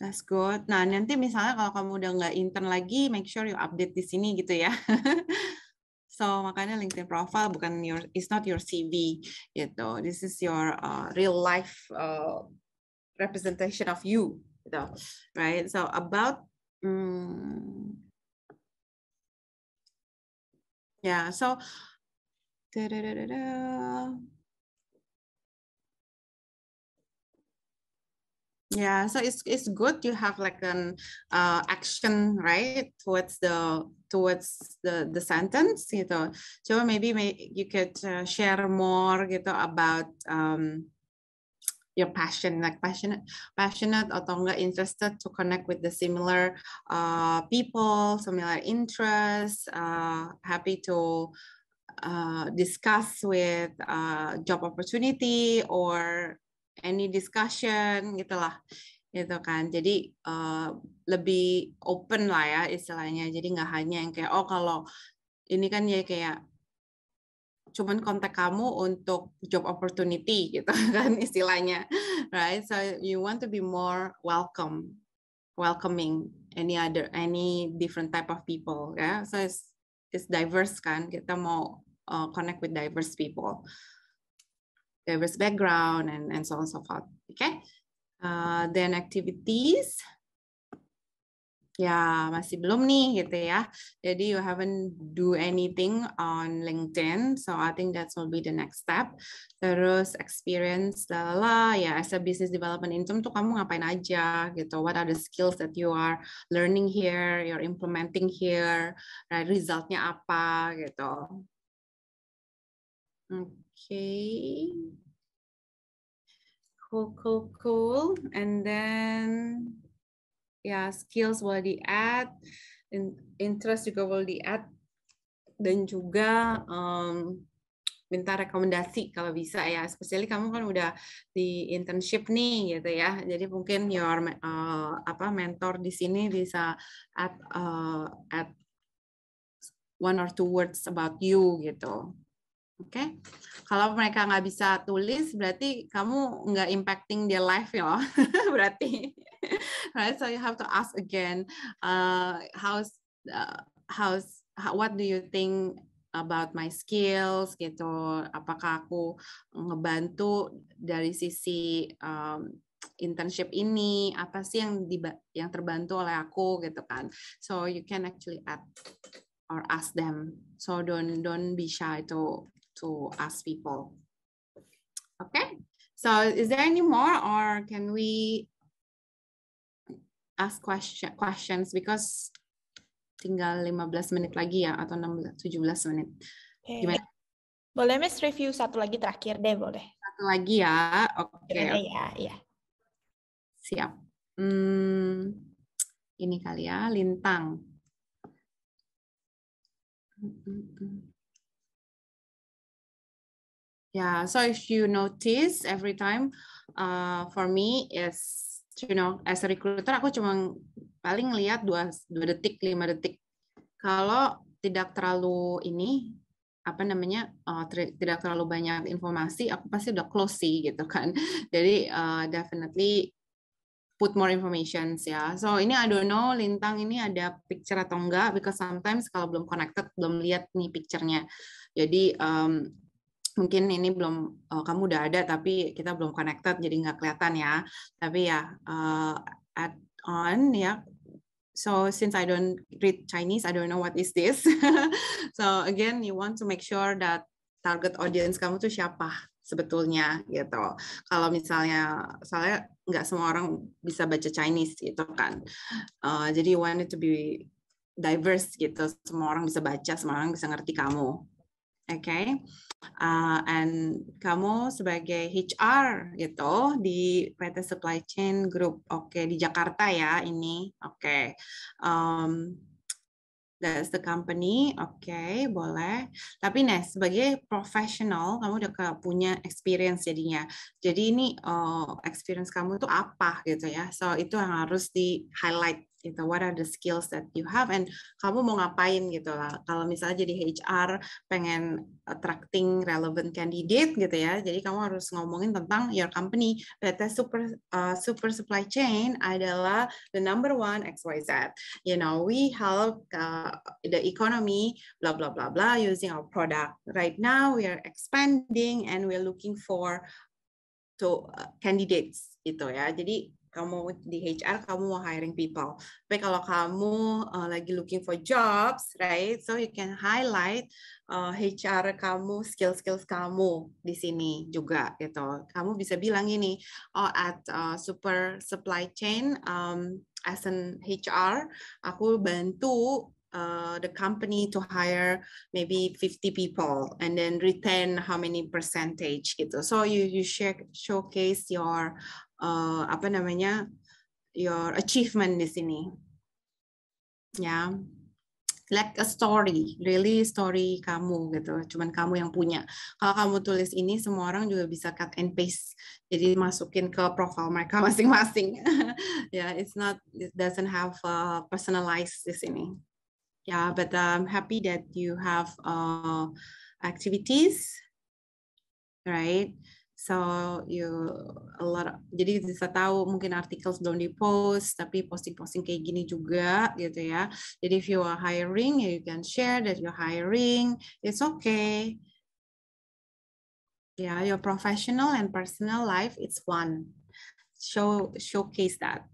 that's good. Nah nanti misalnya kalau kamu udah nggak intern lagi, make sure you update di sini gitu ya. so makanya LinkedIn profile bukan your it's not your CV gitu. This is your uh, real life uh, representation of you though, right? So about, um, yeah, so, da, da, da, da, da. Yeah, so it's it's good you have like an uh, action right towards the towards the the sentence know. So maybe may, you could uh, share more You know about um, you're passionate like passionate passionate atau enggak interested to connect with the similar uh, people similar interests uh, happy to uh, discuss with uh, job opportunity or any discussion gitulah gitu kan jadi uh, lebih open lah ya istilahnya jadi nggak hanya yang kayak oh kalau ini kan ya kayak cuman kontak kamu untuk job opportunity gitu kan istilahnya right so you want to be more welcome welcoming any other any different type of people ya yeah? so it's, it's diverse kan kita mau uh, connect with diverse people diverse background and and so on so forth okay uh, then activities ya masih belum nih gitu ya. Jadi you haven't do anything on LinkedIn, so I think that will be the next step. Terus experience lah. ya as a business development intern tuh kamu ngapain aja gitu. What are the skills that you are learning here, you're implementing here, right? Resultnya apa gitu. Oke. Okay. Cool, cool, cool. And then ya skills boleh di add interest juga boleh di add dan juga um, minta rekomendasi kalau bisa ya especially kamu kan udah di internship nih gitu ya jadi mungkin your uh, apa mentor di sini bisa add uh, eh, at one or two words about you gitu Oke, okay? kalau mereka nggak bisa tulis, berarti kamu nggak impacting their life ya, berarti. right, so you have to ask again, uh, how's uh, how's how, what do you think about my skills gitu? Apakah aku ngebantu dari sisi um, internship ini apa sih yang di, yang terbantu oleh aku gitu kan? So you can actually add or ask them. So don't don't be shy to to ask people. Okay, so is there any more or can we ask question, questions because tinggal 15 menit lagi ya atau 16, 17 menit. Okay. Gimana? Boleh Miss review satu lagi terakhir deh boleh. Satu lagi ya, oke. Okay. iya. ya. Siap. Hmm, ini kali ya, lintang. Hmm, hmm, hmm. Yeah, so if you notice every time uh, for me is you know as a recruiter aku cuma paling lihat dua dua detik lima detik kalau tidak terlalu ini apa namanya uh, ter tidak terlalu banyak informasi aku pasti udah close sih gitu kan jadi uh, definitely put more information ya. So ini I don't know Lintang ini ada picture atau enggak because sometimes kalau belum connected belum lihat nih picturenya. Jadi um, mungkin ini belum uh, kamu udah ada tapi kita belum connected jadi nggak kelihatan ya tapi ya uh, add on ya so since I don't read Chinese I don't know what is this so again you want to make sure that target audience kamu tuh siapa sebetulnya gitu. Kalau misalnya soalnya nggak semua orang bisa baca Chinese gitu kan. Uh, jadi it to be diverse gitu. Semua orang bisa baca, semua orang bisa ngerti kamu okay? Uh, and kamu sebagai HR gitu di PT Supply Chain Group, oke okay, di Jakarta ya ini, oke. Okay. Um, that's the company, oke okay, boleh. Tapi nih sebagai profesional kamu udah punya experience jadinya. Jadi ini uh, experience kamu itu apa gitu ya? So itu yang harus di highlight gitu what are the skills that you have and kamu mau ngapain gitu lah kalau misalnya jadi HR pengen attracting relevant candidate gitu ya jadi kamu harus ngomongin tentang your company PT super uh, super supply chain adalah the number one XYZ you know we help uh, the economy blah blah blah blah using our product right now we are expanding and we're looking for to uh, candidates gitu ya jadi kamu di HR kamu mau hiring people. Tapi kalau kamu uh, lagi looking for jobs, right? So you can highlight uh, eh, HR kamu, skill-skills kamu di sini juga gitu. Kamu bisa bilang ini, oh at uh, super supply chain um, as an HR, aku bantu Uh, the company to hire maybe 50 people and then retain how many percentage gitu. So you you share, showcase your uh, apa namanya your achievement di sini. Ya. Like a story, really story kamu gitu. Cuman kamu yang punya. Kalau kamu tulis ini semua orang juga bisa cut and paste. Jadi masukin ke profile mereka masing-masing. ya, yeah, it's not it doesn't have uh, personalized di sini. Ya, yeah, but I'm happy that you have uh, activities, right? so you a lot of, jadi bisa tahu mungkin artikel belum di post tapi posting-posting kayak gini juga gitu ya jadi if you are hiring ya you can share that you're hiring it's okay yeah your professional and personal life it's one show showcase that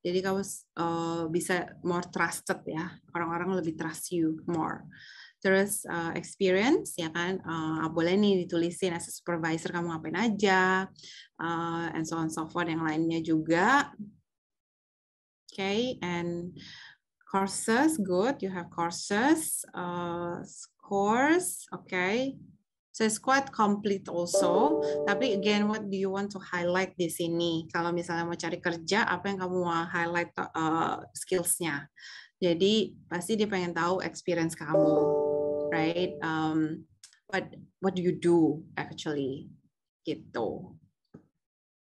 jadi kamu uh, bisa more trusted ya orang-orang lebih trust you more terus uh, experience ya kan uh, boleh nih ditulisin as a supervisor kamu ngapain aja uh, and so on so forth yang lainnya juga oke okay, and courses good you have courses uh, scores oke okay. So it's quite complete also. Tapi again, what do you want to highlight di sini? Kalau misalnya mau cari kerja, apa yang kamu mau highlight uh, skillsnya? Jadi pasti dia pengen tahu experience kamu. right? Um, what what do you do actually? Gitu.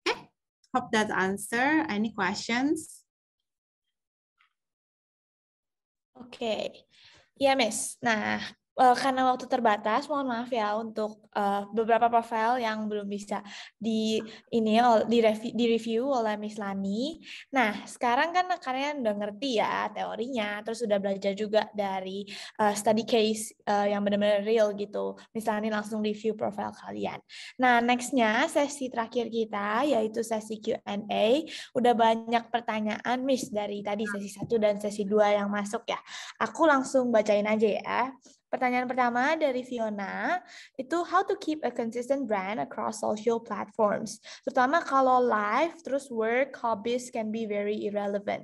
Okay, hope that answer. Any questions? Okay. Iya, yeah, Miss. Nah, uh, karena waktu terbatas, mohon maaf ya untuk uh, beberapa profil yang belum bisa di ini di review, di review oleh Miss Lani. Nah, sekarang kan kalian udah ngerti ya teorinya, terus udah belajar juga dari uh, study case uh, yang benar-benar real gitu. Miss Lani langsung review profil kalian. Nah, nextnya sesi terakhir kita yaitu sesi Q&A. Udah banyak pertanyaan Miss dari tadi sesi satu dan sesi dua yang masuk ya. Aku langsung bacain aja ya. Pertanyaan pertama dari Fiona itu how to keep a consistent brand across social platforms, terutama kalau live terus work hobbies can be very irrelevant.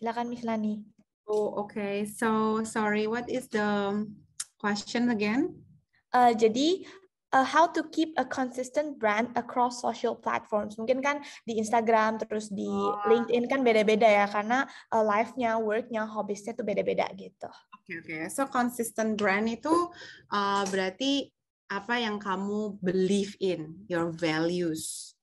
Silakan Mislani. Oh, okay. So sorry, what is the question again? Uh, jadi uh, how to keep a consistent brand across social platforms. Mungkin kan di Instagram terus di oh. LinkedIn kan beda-beda ya karena uh, eh, live-nya, work-nya, hobbies-nya tuh beda-beda gitu. Oke, okay. so consistent brand itu uh, berarti apa yang kamu believe in, your values.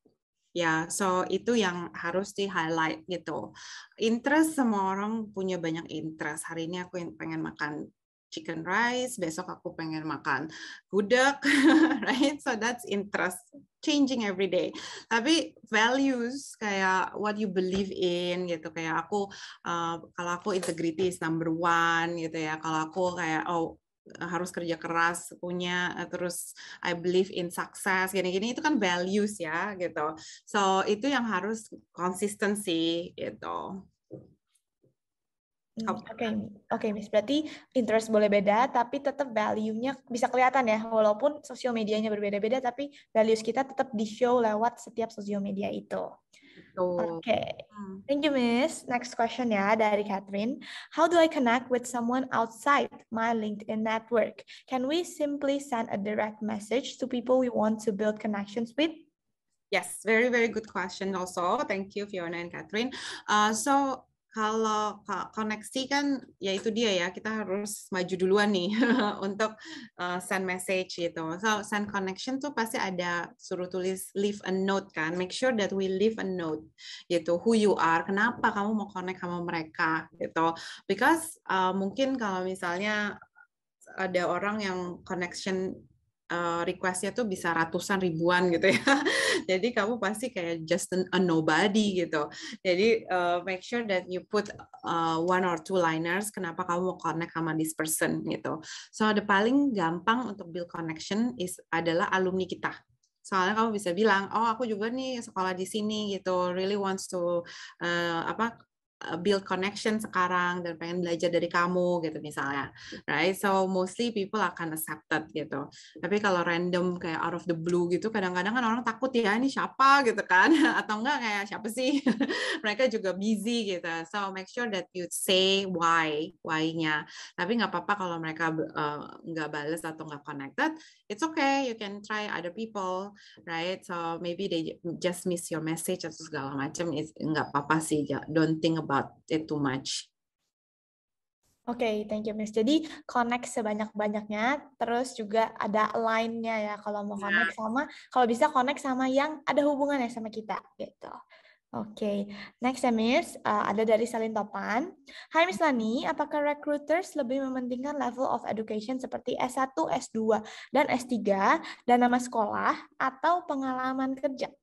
Ya, yeah, so itu yang harus di highlight gitu. Interest semua orang punya banyak interest. Hari ini aku pengen makan chicken rice, besok aku pengen makan gudeg, right? So that's interest changing every day. Tapi values kayak what you believe in gitu kayak aku uh, kalau aku integrity is number one gitu ya. Kalau aku kayak oh harus kerja keras punya uh, terus I believe in success gini-gini itu kan values ya gitu. So itu yang harus konsistensi gitu. Oke, okay. oke, okay, Miss. Berarti interest boleh beda, tapi tetap value-nya bisa kelihatan ya, walaupun sosial medianya berbeda-beda, tapi values kita tetap di-show lewat setiap sosial media itu. Oke, okay. Hmm. thank you, Miss. Next question ya dari Catherine. How do I connect with someone outside my LinkedIn network? Can we simply send a direct message to people we want to build connections with? Yes, very, very good question also. Thank you, Fiona and Catherine. Uh, so kalau koneksi kan ya itu dia ya kita harus maju duluan nih untuk eh, send message gitu. So send connection tuh pasti ada suruh tulis leave a note kan. Make sure that we leave a note gitu who you are, kenapa kamu mau connect sama mereka gitu. Because uh, mungkin kalau misalnya ada orang yang connection Eh, requestnya tuh bisa ratusan ribuan gitu ya. Jadi kamu pasti kayak just a nobody gitu. Jadi uh, make sure that you put uh, one or two liners kenapa kamu mau connect sama this person gitu. So the paling gampang untuk build connection is adalah alumni kita soalnya kamu bisa bilang oh aku juga nih sekolah di sini gitu really wants to uh, apa Eh, build connection sekarang dan pengen belajar dari kamu gitu misalnya right so mostly people akan accepted gitu tapi kalau random kayak out of the blue gitu kadang-kadang kan orang takut ya ini siapa gitu kan atau enggak kayak siapa sih mereka juga busy gitu so make sure that you say why why-nya tapi nggak apa-apa kalau mereka uh, nggak bales atau nggak connected it's okay you can try other people right so maybe they just miss your message atau segala macam nggak apa-apa sih don't think about about it too much. Oke, okay, thank you Miss. Jadi connect sebanyak-banyaknya, terus juga ada line-nya ya kalau mau ya. connect sama, kalau bisa connect sama yang ada hubungannya sama kita gitu. Oke, okay. next ya Miss, uh, ada dari Salin Topan. Hai Miss Lani, apakah recruiters lebih mementingkan level of education seperti S1, S2, dan S3, dan nama sekolah, atau pengalaman kerja?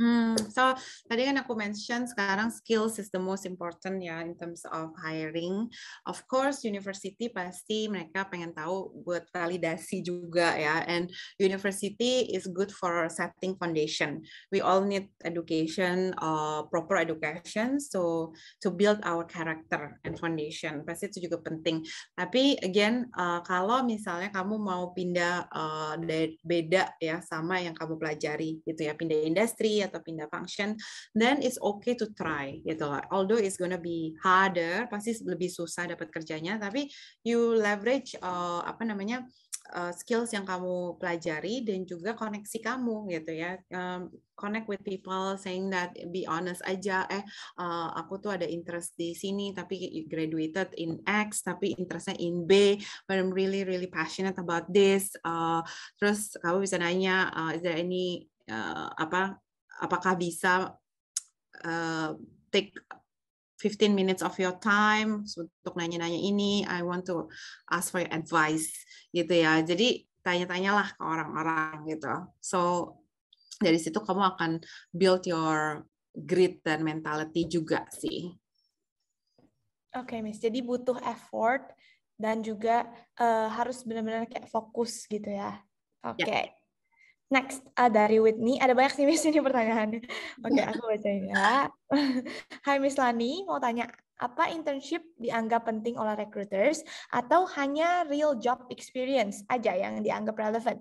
Hmm, so tadi kan aku mention sekarang skills is the most important ya in terms of hiring. Of course, university pasti mereka pengen tahu buat validasi juga ya. And university is good for setting foundation. We all need education, uh, proper education, so to build our character and foundation. Pasti itu juga penting. Tapi again, uh, kalau misalnya kamu mau pindah uh, beda ya sama yang kamu pelajari gitu ya, pindah industri atau pindah function, then it's okay to try gitu Although it's gonna be harder, pasti lebih susah dapat kerjanya, tapi you leverage uh, apa namanya uh, skills yang kamu pelajari dan juga koneksi kamu gitu ya um, connect with people saying that be honest aja eh uh, aku tuh ada interest di sini tapi graduated in X tapi interestnya in B but I'm really really passionate about this uh, terus kamu bisa nanya uh, is there any uh, apa apakah bisa uh, take 15 minutes of your time untuk nanya-nanya ini I want to ask for your advice gitu ya jadi tanya-tanyalah ke orang-orang gitu so dari situ kamu akan build your grit dan mentality juga sih Oke, okay, Miss. Jadi butuh effort dan juga uh, harus benar-benar kayak fokus gitu ya. ya. Oke. Okay. Yeah. Next uh, dari Whitney, ada banyak sih Miss ini pertanyaannya. Oke, okay, aku baca ya. Hai Miss Lani, mau tanya apa internship dianggap penting oleh recruiters atau hanya real job experience aja yang dianggap relevan?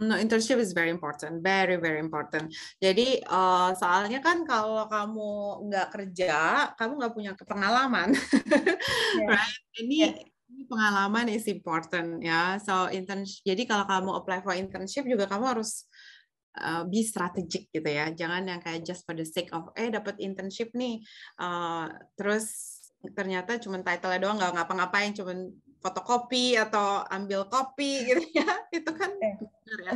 No, internship is very important, very very important. Jadi uh, soalnya kan kalau kamu nggak kerja, kamu nggak punya pengalaman, yeah. right? Ini yeah ini pengalaman is important ya. So internship. Jadi kalau kamu apply for internship juga kamu harus uh, be strategic gitu ya. Jangan yang kayak just for the sake of eh dapat internship nih. Uh, terus ternyata cuma title doang nggak ngapa-ngapain cuma fotokopi atau ambil kopi gitu ya itu kan eh. benar ya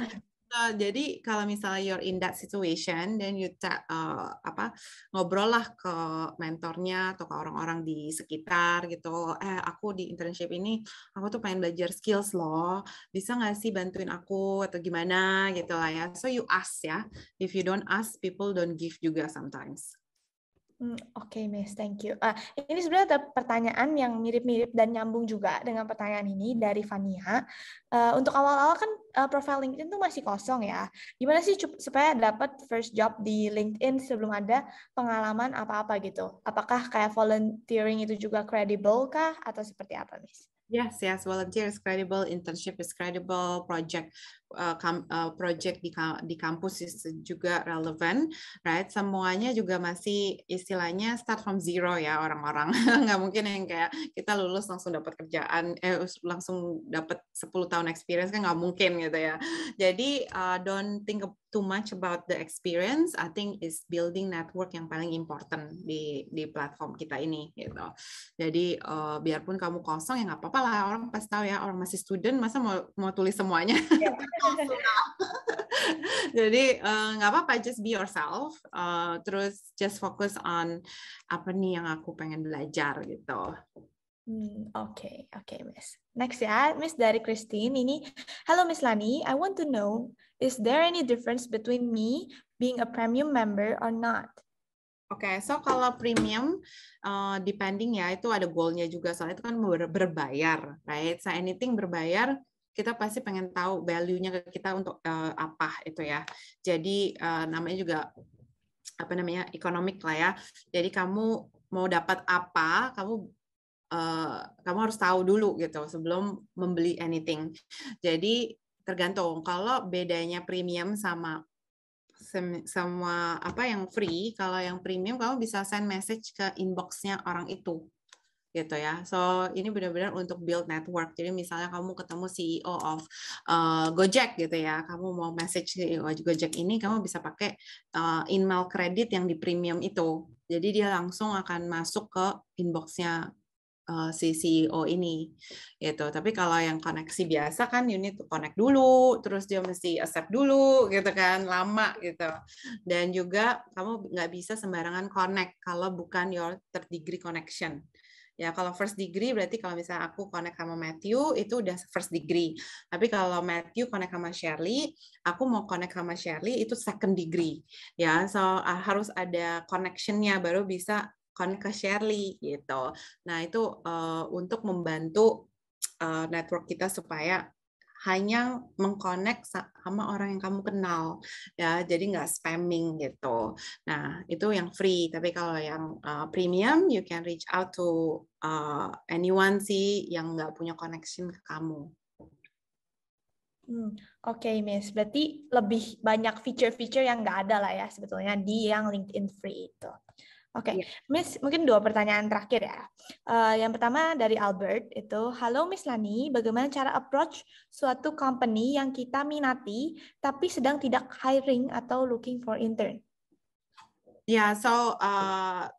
Uh, jadi kalau misalnya you're in that situation, then you uh, apa ngobrol lah ke mentornya atau ke orang-orang di sekitar gitu. Eh aku di internship ini aku tuh pengen belajar skills loh. Bisa nggak sih bantuin aku atau gimana gitu lah ya. So you ask ya. If you don't ask, people don't give juga sometimes. Hmm, oke, okay, Miss, thank you. Uh, ini sebenarnya ada pertanyaan yang mirip-mirip dan nyambung juga dengan pertanyaan ini dari Fania. Uh, untuk awal-awal kan uh, profil LinkedIn itu masih kosong ya. Gimana sih supaya dapat first job di LinkedIn sebelum ada pengalaman apa-apa gitu? Apakah kayak volunteering itu juga credible kah atau seperti apa, Miss? Yes, yes, volunteer is credible, internship is credible, project uh, kam, uh, project di di kampus is juga relevan, right? Semuanya juga masih istilahnya start from zero ya orang-orang. Nggak mungkin yang kayak kita lulus langsung dapat kerjaan, eh langsung dapat 10 tahun experience kan nggak mungkin gitu ya. Jadi uh, don't think too much about the experience, I think is building network yang paling important di di platform kita ini gitu. Jadi uh, biarpun kamu kosong ya nggak apa-apa lah orang pasti tahu ya orang masih student masa mau mau tulis semuanya. Iya, Jadi eh, nggak uh, apa-apa just be yourself. Uh, terus just focus on apa nih yang aku pengen belajar gitu. Hmm, oke, okay, oke, okay, Miss. Next ya, Miss dari Christine ini. Hello Miss Lani, I want to know, is there any difference between me being a premium member or not? Oke, okay, so kalau premium, uh, depending ya, itu ada goalnya juga. Soalnya itu kan ber berbayar, right? So anything berbayar, kita pasti pengen tahu value-nya ke kita untuk uh, apa itu ya. Jadi uh, namanya juga apa namanya ekonomik lah ya. Jadi kamu mau dapat apa, kamu Eh, kamu harus tahu dulu gitu sebelum membeli anything. Jadi tergantung kalau bedanya premium sama sama apa yang free kalau yang premium kamu bisa send message ke inboxnya orang itu gitu ya so ini benar-benar untuk build network jadi misalnya kamu ketemu CEO of uh, Gojek gitu ya kamu mau message CEO Gojek ini kamu bisa pakai uh, email kredit yang di premium itu jadi dia langsung akan masuk ke inboxnya uh, si CEO ini gitu. Tapi kalau yang koneksi biasa kan you need to connect dulu, terus dia mesti accept dulu gitu kan, lama gitu. Dan juga kamu nggak bisa sembarangan connect kalau bukan your third degree connection. Ya, kalau first degree berarti kalau misalnya aku connect sama Matthew itu udah first degree. Tapi kalau Matthew connect sama Shirley, aku mau connect sama Shirley itu second degree. Ya, so uh, harus ada connectionnya baru bisa kon ke Shirley gitu. Nah itu uh, untuk membantu uh, network kita supaya hanya mengkonek sama orang yang kamu kenal ya jadi nggak spamming gitu nah itu yang free tapi kalau yang uh, premium you can reach out to uh, anyone sih yang nggak punya connection ke kamu Hmm, Oke, okay, Miss. Berarti lebih banyak feature-feature yang nggak ada lah ya sebetulnya di yang LinkedIn Free itu. Oke, okay. Iya. Yeah. Miss, mungkin dua pertanyaan terakhir ya. Uh, yang pertama dari Albert itu, halo Miss Lani, bagaimana cara approach suatu company yang kita minati tapi sedang tidak hiring atau looking for intern? Yeah, so uh,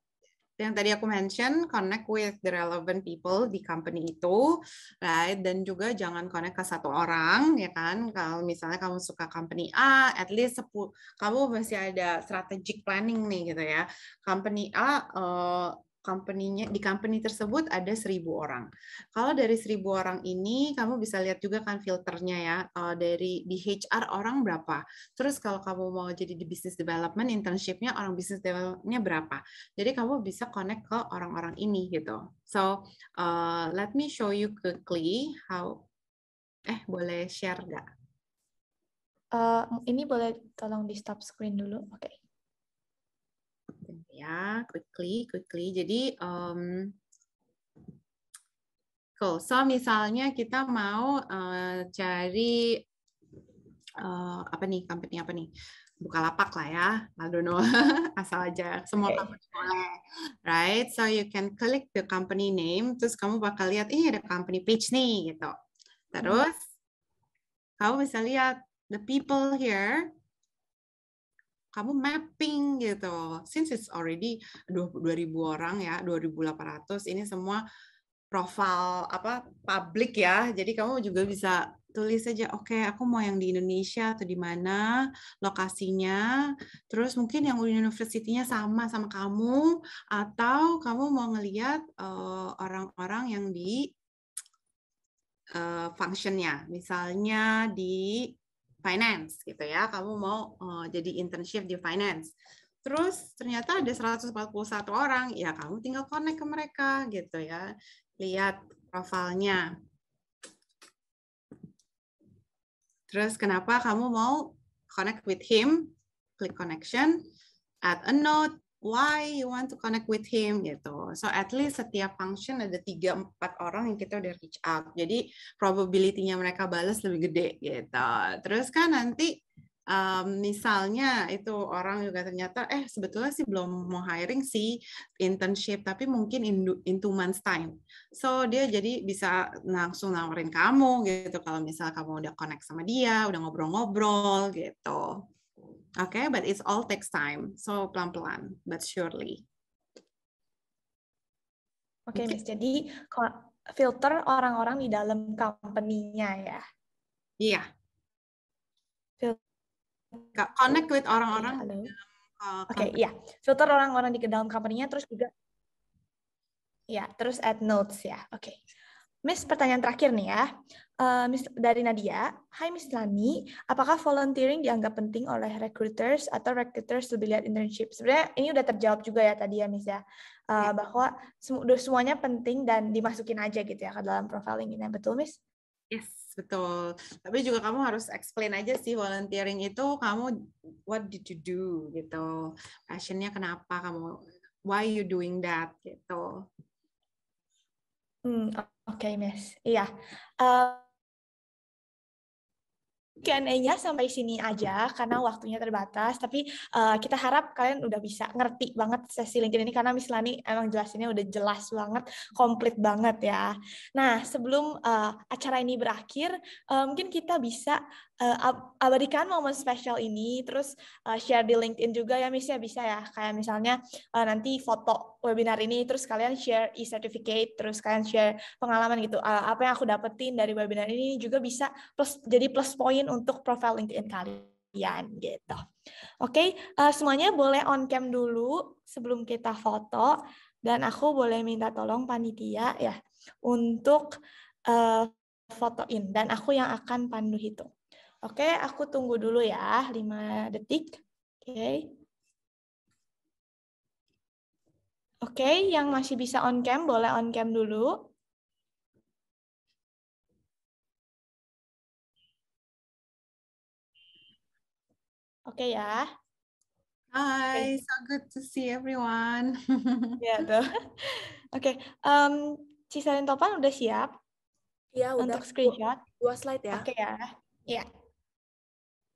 yang tadi aku mention connect with the relevant people di company itu right dan juga jangan connect ke satu orang ya kan kalau misalnya kamu suka company A at least sepul kamu masih ada strategic planning nih gitu ya company A uh, company-nya di company tersebut ada seribu orang. Kalau dari seribu orang ini kamu bisa lihat juga kan filternya ya eh, dari di HR orang berapa. Terus kalau kamu mau jadi di business development internshipnya orang business developmentnya berapa. Jadi kamu bisa connect ke orang-orang ini gitu. So uh, let me show you quickly how eh boleh share nggak? Uh, ini boleh tolong di stop screen dulu, oke? Okay ya quickly quickly jadi um, cool so misalnya kita mau uh, cari uh, apa nih company apa nih buka lapak lah ya I don't know asal aja semua okay. company boleh right so you can click the company name terus kamu bakal lihat ini ada company page nih gitu hmm. terus hmm. kamu bisa lihat the people here kamu mapping gitu. Since it's already 2000 orang ya, 2800 ini semua profile apa public ya. Jadi kamu juga bisa tulis saja, oke okay, aku mau yang di Indonesia atau di mana lokasinya. Terus mungkin yang universitinya sama sama kamu atau kamu mau ngelihat eh, orang-orang uh, yang di uh, functionnya. Misalnya di finance gitu ya. Kamu mau uh, jadi internship di finance. Terus ternyata ada 141 orang, ya kamu tinggal connect ke mereka gitu ya. Lihat profilnya. Terus kenapa kamu mau connect with him? Klik connection, add a note, why you want to connect with him gitu. So at least setiap function ada tiga empat orang yang kita udah reach out. Jadi probability-nya mereka balas lebih gede gitu. Terus kan nanti um, misalnya itu orang juga ternyata eh sebetulnya sih belum mau hiring si internship tapi mungkin in, in two months time. So dia jadi bisa langsung nawarin kamu gitu kalau misal kamu udah connect sama dia, udah ngobrol-ngobrol gitu. Okay, but it's all takes time. So pelan-pelan, but surely. Oke, okay, Miss. Jadi filter orang-orang di dalam company-nya ya. Iya. Yeah. Connect with orang-orang Halo. Uh, Oke, okay, iya. Filter orang-orang di dalam company-nya terus juga Ya, terus add notes ya. Oke. Okay. Miss, pertanyaan terakhir nih ya. Uh, Miss, dari Nadia, Hai Miss Lani, apakah volunteering dianggap penting oleh recruiters atau recruiters lebih lihat internship? Sebenarnya ini udah terjawab juga ya tadi ya Miss ya, uh, bahwa semuanya penting dan dimasukin aja gitu ya ke dalam profiling ini, nah, betul Miss? Yes, betul. Tapi juga kamu harus explain aja sih volunteering itu kamu what did you do gitu, passionnya kenapa kamu, why you doing that gitu. Hmm, Oke, okay, Miss. Iya. Uh, eh, Q&A-nya sampai sini aja karena waktunya terbatas, tapi uh, kita harap kalian udah bisa ngerti banget sesi LinkedIn ini karena Miss Lani emang jelasinnya udah jelas banget, komplit banget ya. Nah, sebelum uh, acara ini berakhir, uh, mungkin kita bisa uh, eh, abadikan momen spesial ini terus uh, share di LinkedIn juga ya misalnya bisa ya kayak misalnya uh, nanti foto webinar ini terus kalian share e-certificate terus kalian share pengalaman gitu uh, apa yang aku dapetin dari webinar ini juga bisa plus jadi plus poin untuk profile LinkedIn kalian gitu. Oke, okay? uh, semuanya boleh on cam dulu sebelum kita foto dan aku boleh minta tolong panitia ya untuk uh, fotoin dan aku yang akan pandu hitung. Oke, aku tunggu dulu ya lima detik. Oke. Oke, yang masih bisa on cam boleh on cam dulu. Oke ya. Hi, okay. so good to see everyone. ya tuh. Oke, okay. Topan udah siap? Iya, udah. Untuk screenshot? Dua slide ya? Oke okay, ya. Iya. Yeah.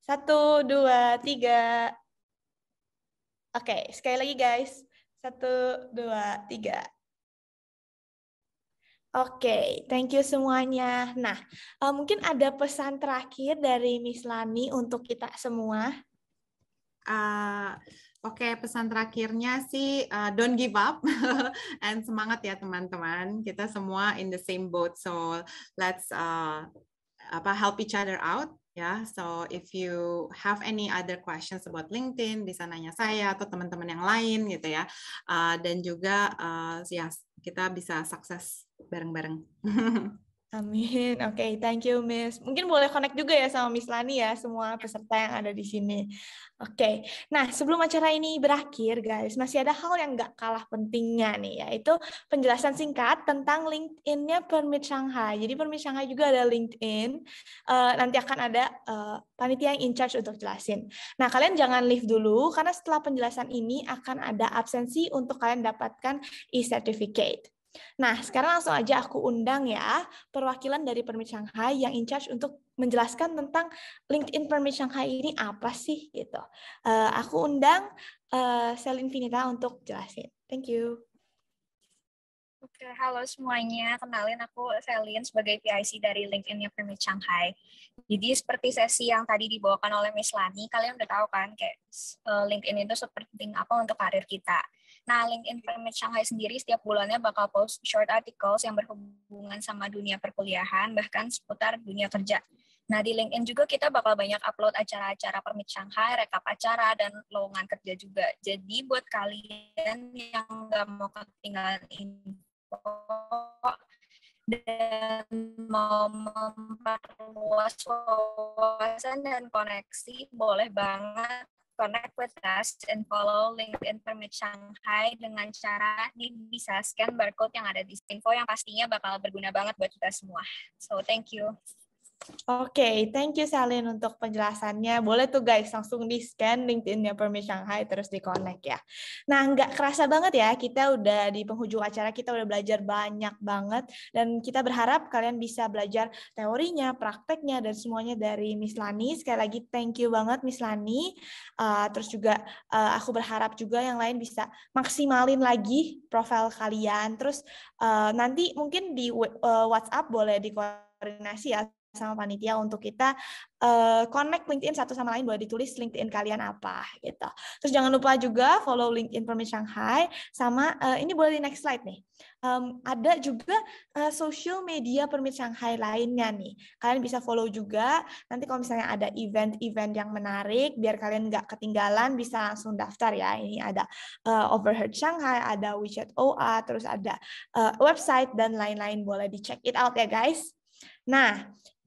Satu, dua, tiga. Oke, okay, sekali lagi guys. Satu, dua, tiga. Oke, okay, thank you semuanya. Nah, uh, mungkin ada pesan terakhir dari Miss Lani untuk kita semua. Uh, Oke, okay, pesan terakhirnya sih uh, don't give up and semangat ya teman-teman. Kita semua in the same boat, so let's uh, apa help each other out Ya, so if you have any other questions about LinkedIn, bisa nanya saya atau teman-teman yang lain gitu ya. Uh, dan juga uh, ya kita bisa sukses bareng-bareng. Amin. Oke, okay, thank you Miss. Mungkin boleh connect juga ya sama Miss Lani ya semua peserta yang ada di sini. Oke. Okay. Nah, sebelum acara ini berakhir, guys, masih ada hal yang nggak kalah pentingnya nih, yaitu penjelasan singkat tentang LinkedIn-nya Permit Shanghai. Jadi Permit Shanghai juga ada LinkedIn. Uh, nanti akan ada uh, panitia yang in charge untuk jelasin. Nah, kalian jangan leave dulu karena setelah penjelasan ini akan ada absensi untuk kalian dapatkan e-certificate. Nah, sekarang langsung aja aku undang ya perwakilan dari Permit Shanghai yang in charge untuk menjelaskan tentang LinkedIn Permit Shanghai ini apa sih gitu. Uh, aku undang uh, eh, Selin Vinita untuk jelasin. Thank you. Oke, halo semuanya. Kenalin aku Selin sebagai PIC dari LinkedIn Permit Shanghai. Jadi seperti sesi yang tadi dibawakan oleh Miss Lani, kalian udah tahu kan kayak eh, LinkedIn itu seperti apa untuk karir kita. Nah, LinkedIn Permit Shanghai sendiri setiap bulannya bakal post short articles yang berhubungan sama dunia perkuliahan, bahkan seputar dunia kerja. Nah, di LinkedIn juga kita bakal banyak upload acara-acara Permit Shanghai, rekap acara, dan lowongan kerja juga. Jadi, buat kalian yang nggak mau ketinggalan info, dan mau memperluas wawasan dan koneksi boleh banget connect with us and follow LinkedIn Permit Shanghai dengan cara ini bisa scan barcode yang ada di info yang pastinya bakal berguna banget buat kita semua. So thank you. Oke, okay, thank you Salin untuk penjelasannya. Boleh tuh guys langsung di-scan LinkedIn-nya Permi Shanghai terus di-connect ya. Nah, nggak kerasa banget ya, kita udah di penghujung acara, kita udah belajar banyak banget, dan kita berharap kalian bisa belajar teorinya, prakteknya, dan semuanya dari Miss Lani. Sekali lagi, thank you banget Miss Lani. Uh, terus juga uh, aku berharap juga yang lain bisa maksimalin lagi profil kalian. Terus uh, nanti mungkin di uh, WhatsApp boleh di koordinasi ya sama panitia untuk kita uh, connect LinkedIn satu sama lain boleh ditulis LinkedIn kalian apa gitu. Terus jangan lupa juga follow LinkedIn Permit Shanghai sama uh, ini boleh di next slide nih. Um, ada juga uh, social media Permit Shanghai lainnya nih. Kalian bisa follow juga. Nanti kalau misalnya ada event-event yang menarik biar kalian nggak ketinggalan bisa langsung daftar ya. Ini ada uh, Overheard Shanghai, ada WeChat OA, terus ada uh, website dan lain-lain boleh di check it out ya guys. Nah,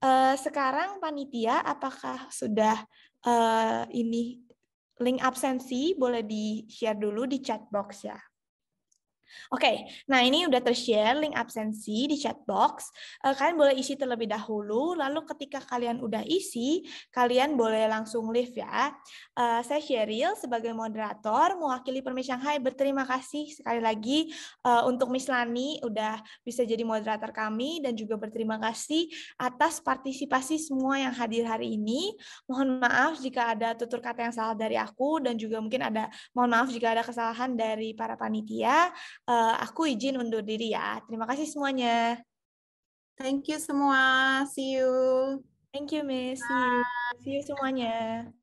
Uh, sekarang panitia apakah sudah uh, ini link absensi boleh di share dulu di chat box ya. Oke, okay, nah ini udah tershare link absensi di chat box. Eh, kalian boleh isi terlebih dahulu, lalu ketika kalian udah isi, kalian boleh langsung leave ya. Eh, saya Sheryl sebagai moderator, mewakili Permis Shanghai berterima kasih sekali lagi eh, untuk Miss Lani udah bisa jadi moderator kami dan juga berterima kasih atas partisipasi semua yang hadir hari ini. Mohon maaf jika ada tutur kata yang salah dari aku dan juga mungkin ada mohon maaf jika ada kesalahan dari para panitia. Uh, aku izin undur diri ya. Terima kasih semuanya. Thank you semua. See you. Thank you, Miss. See you. See you semuanya.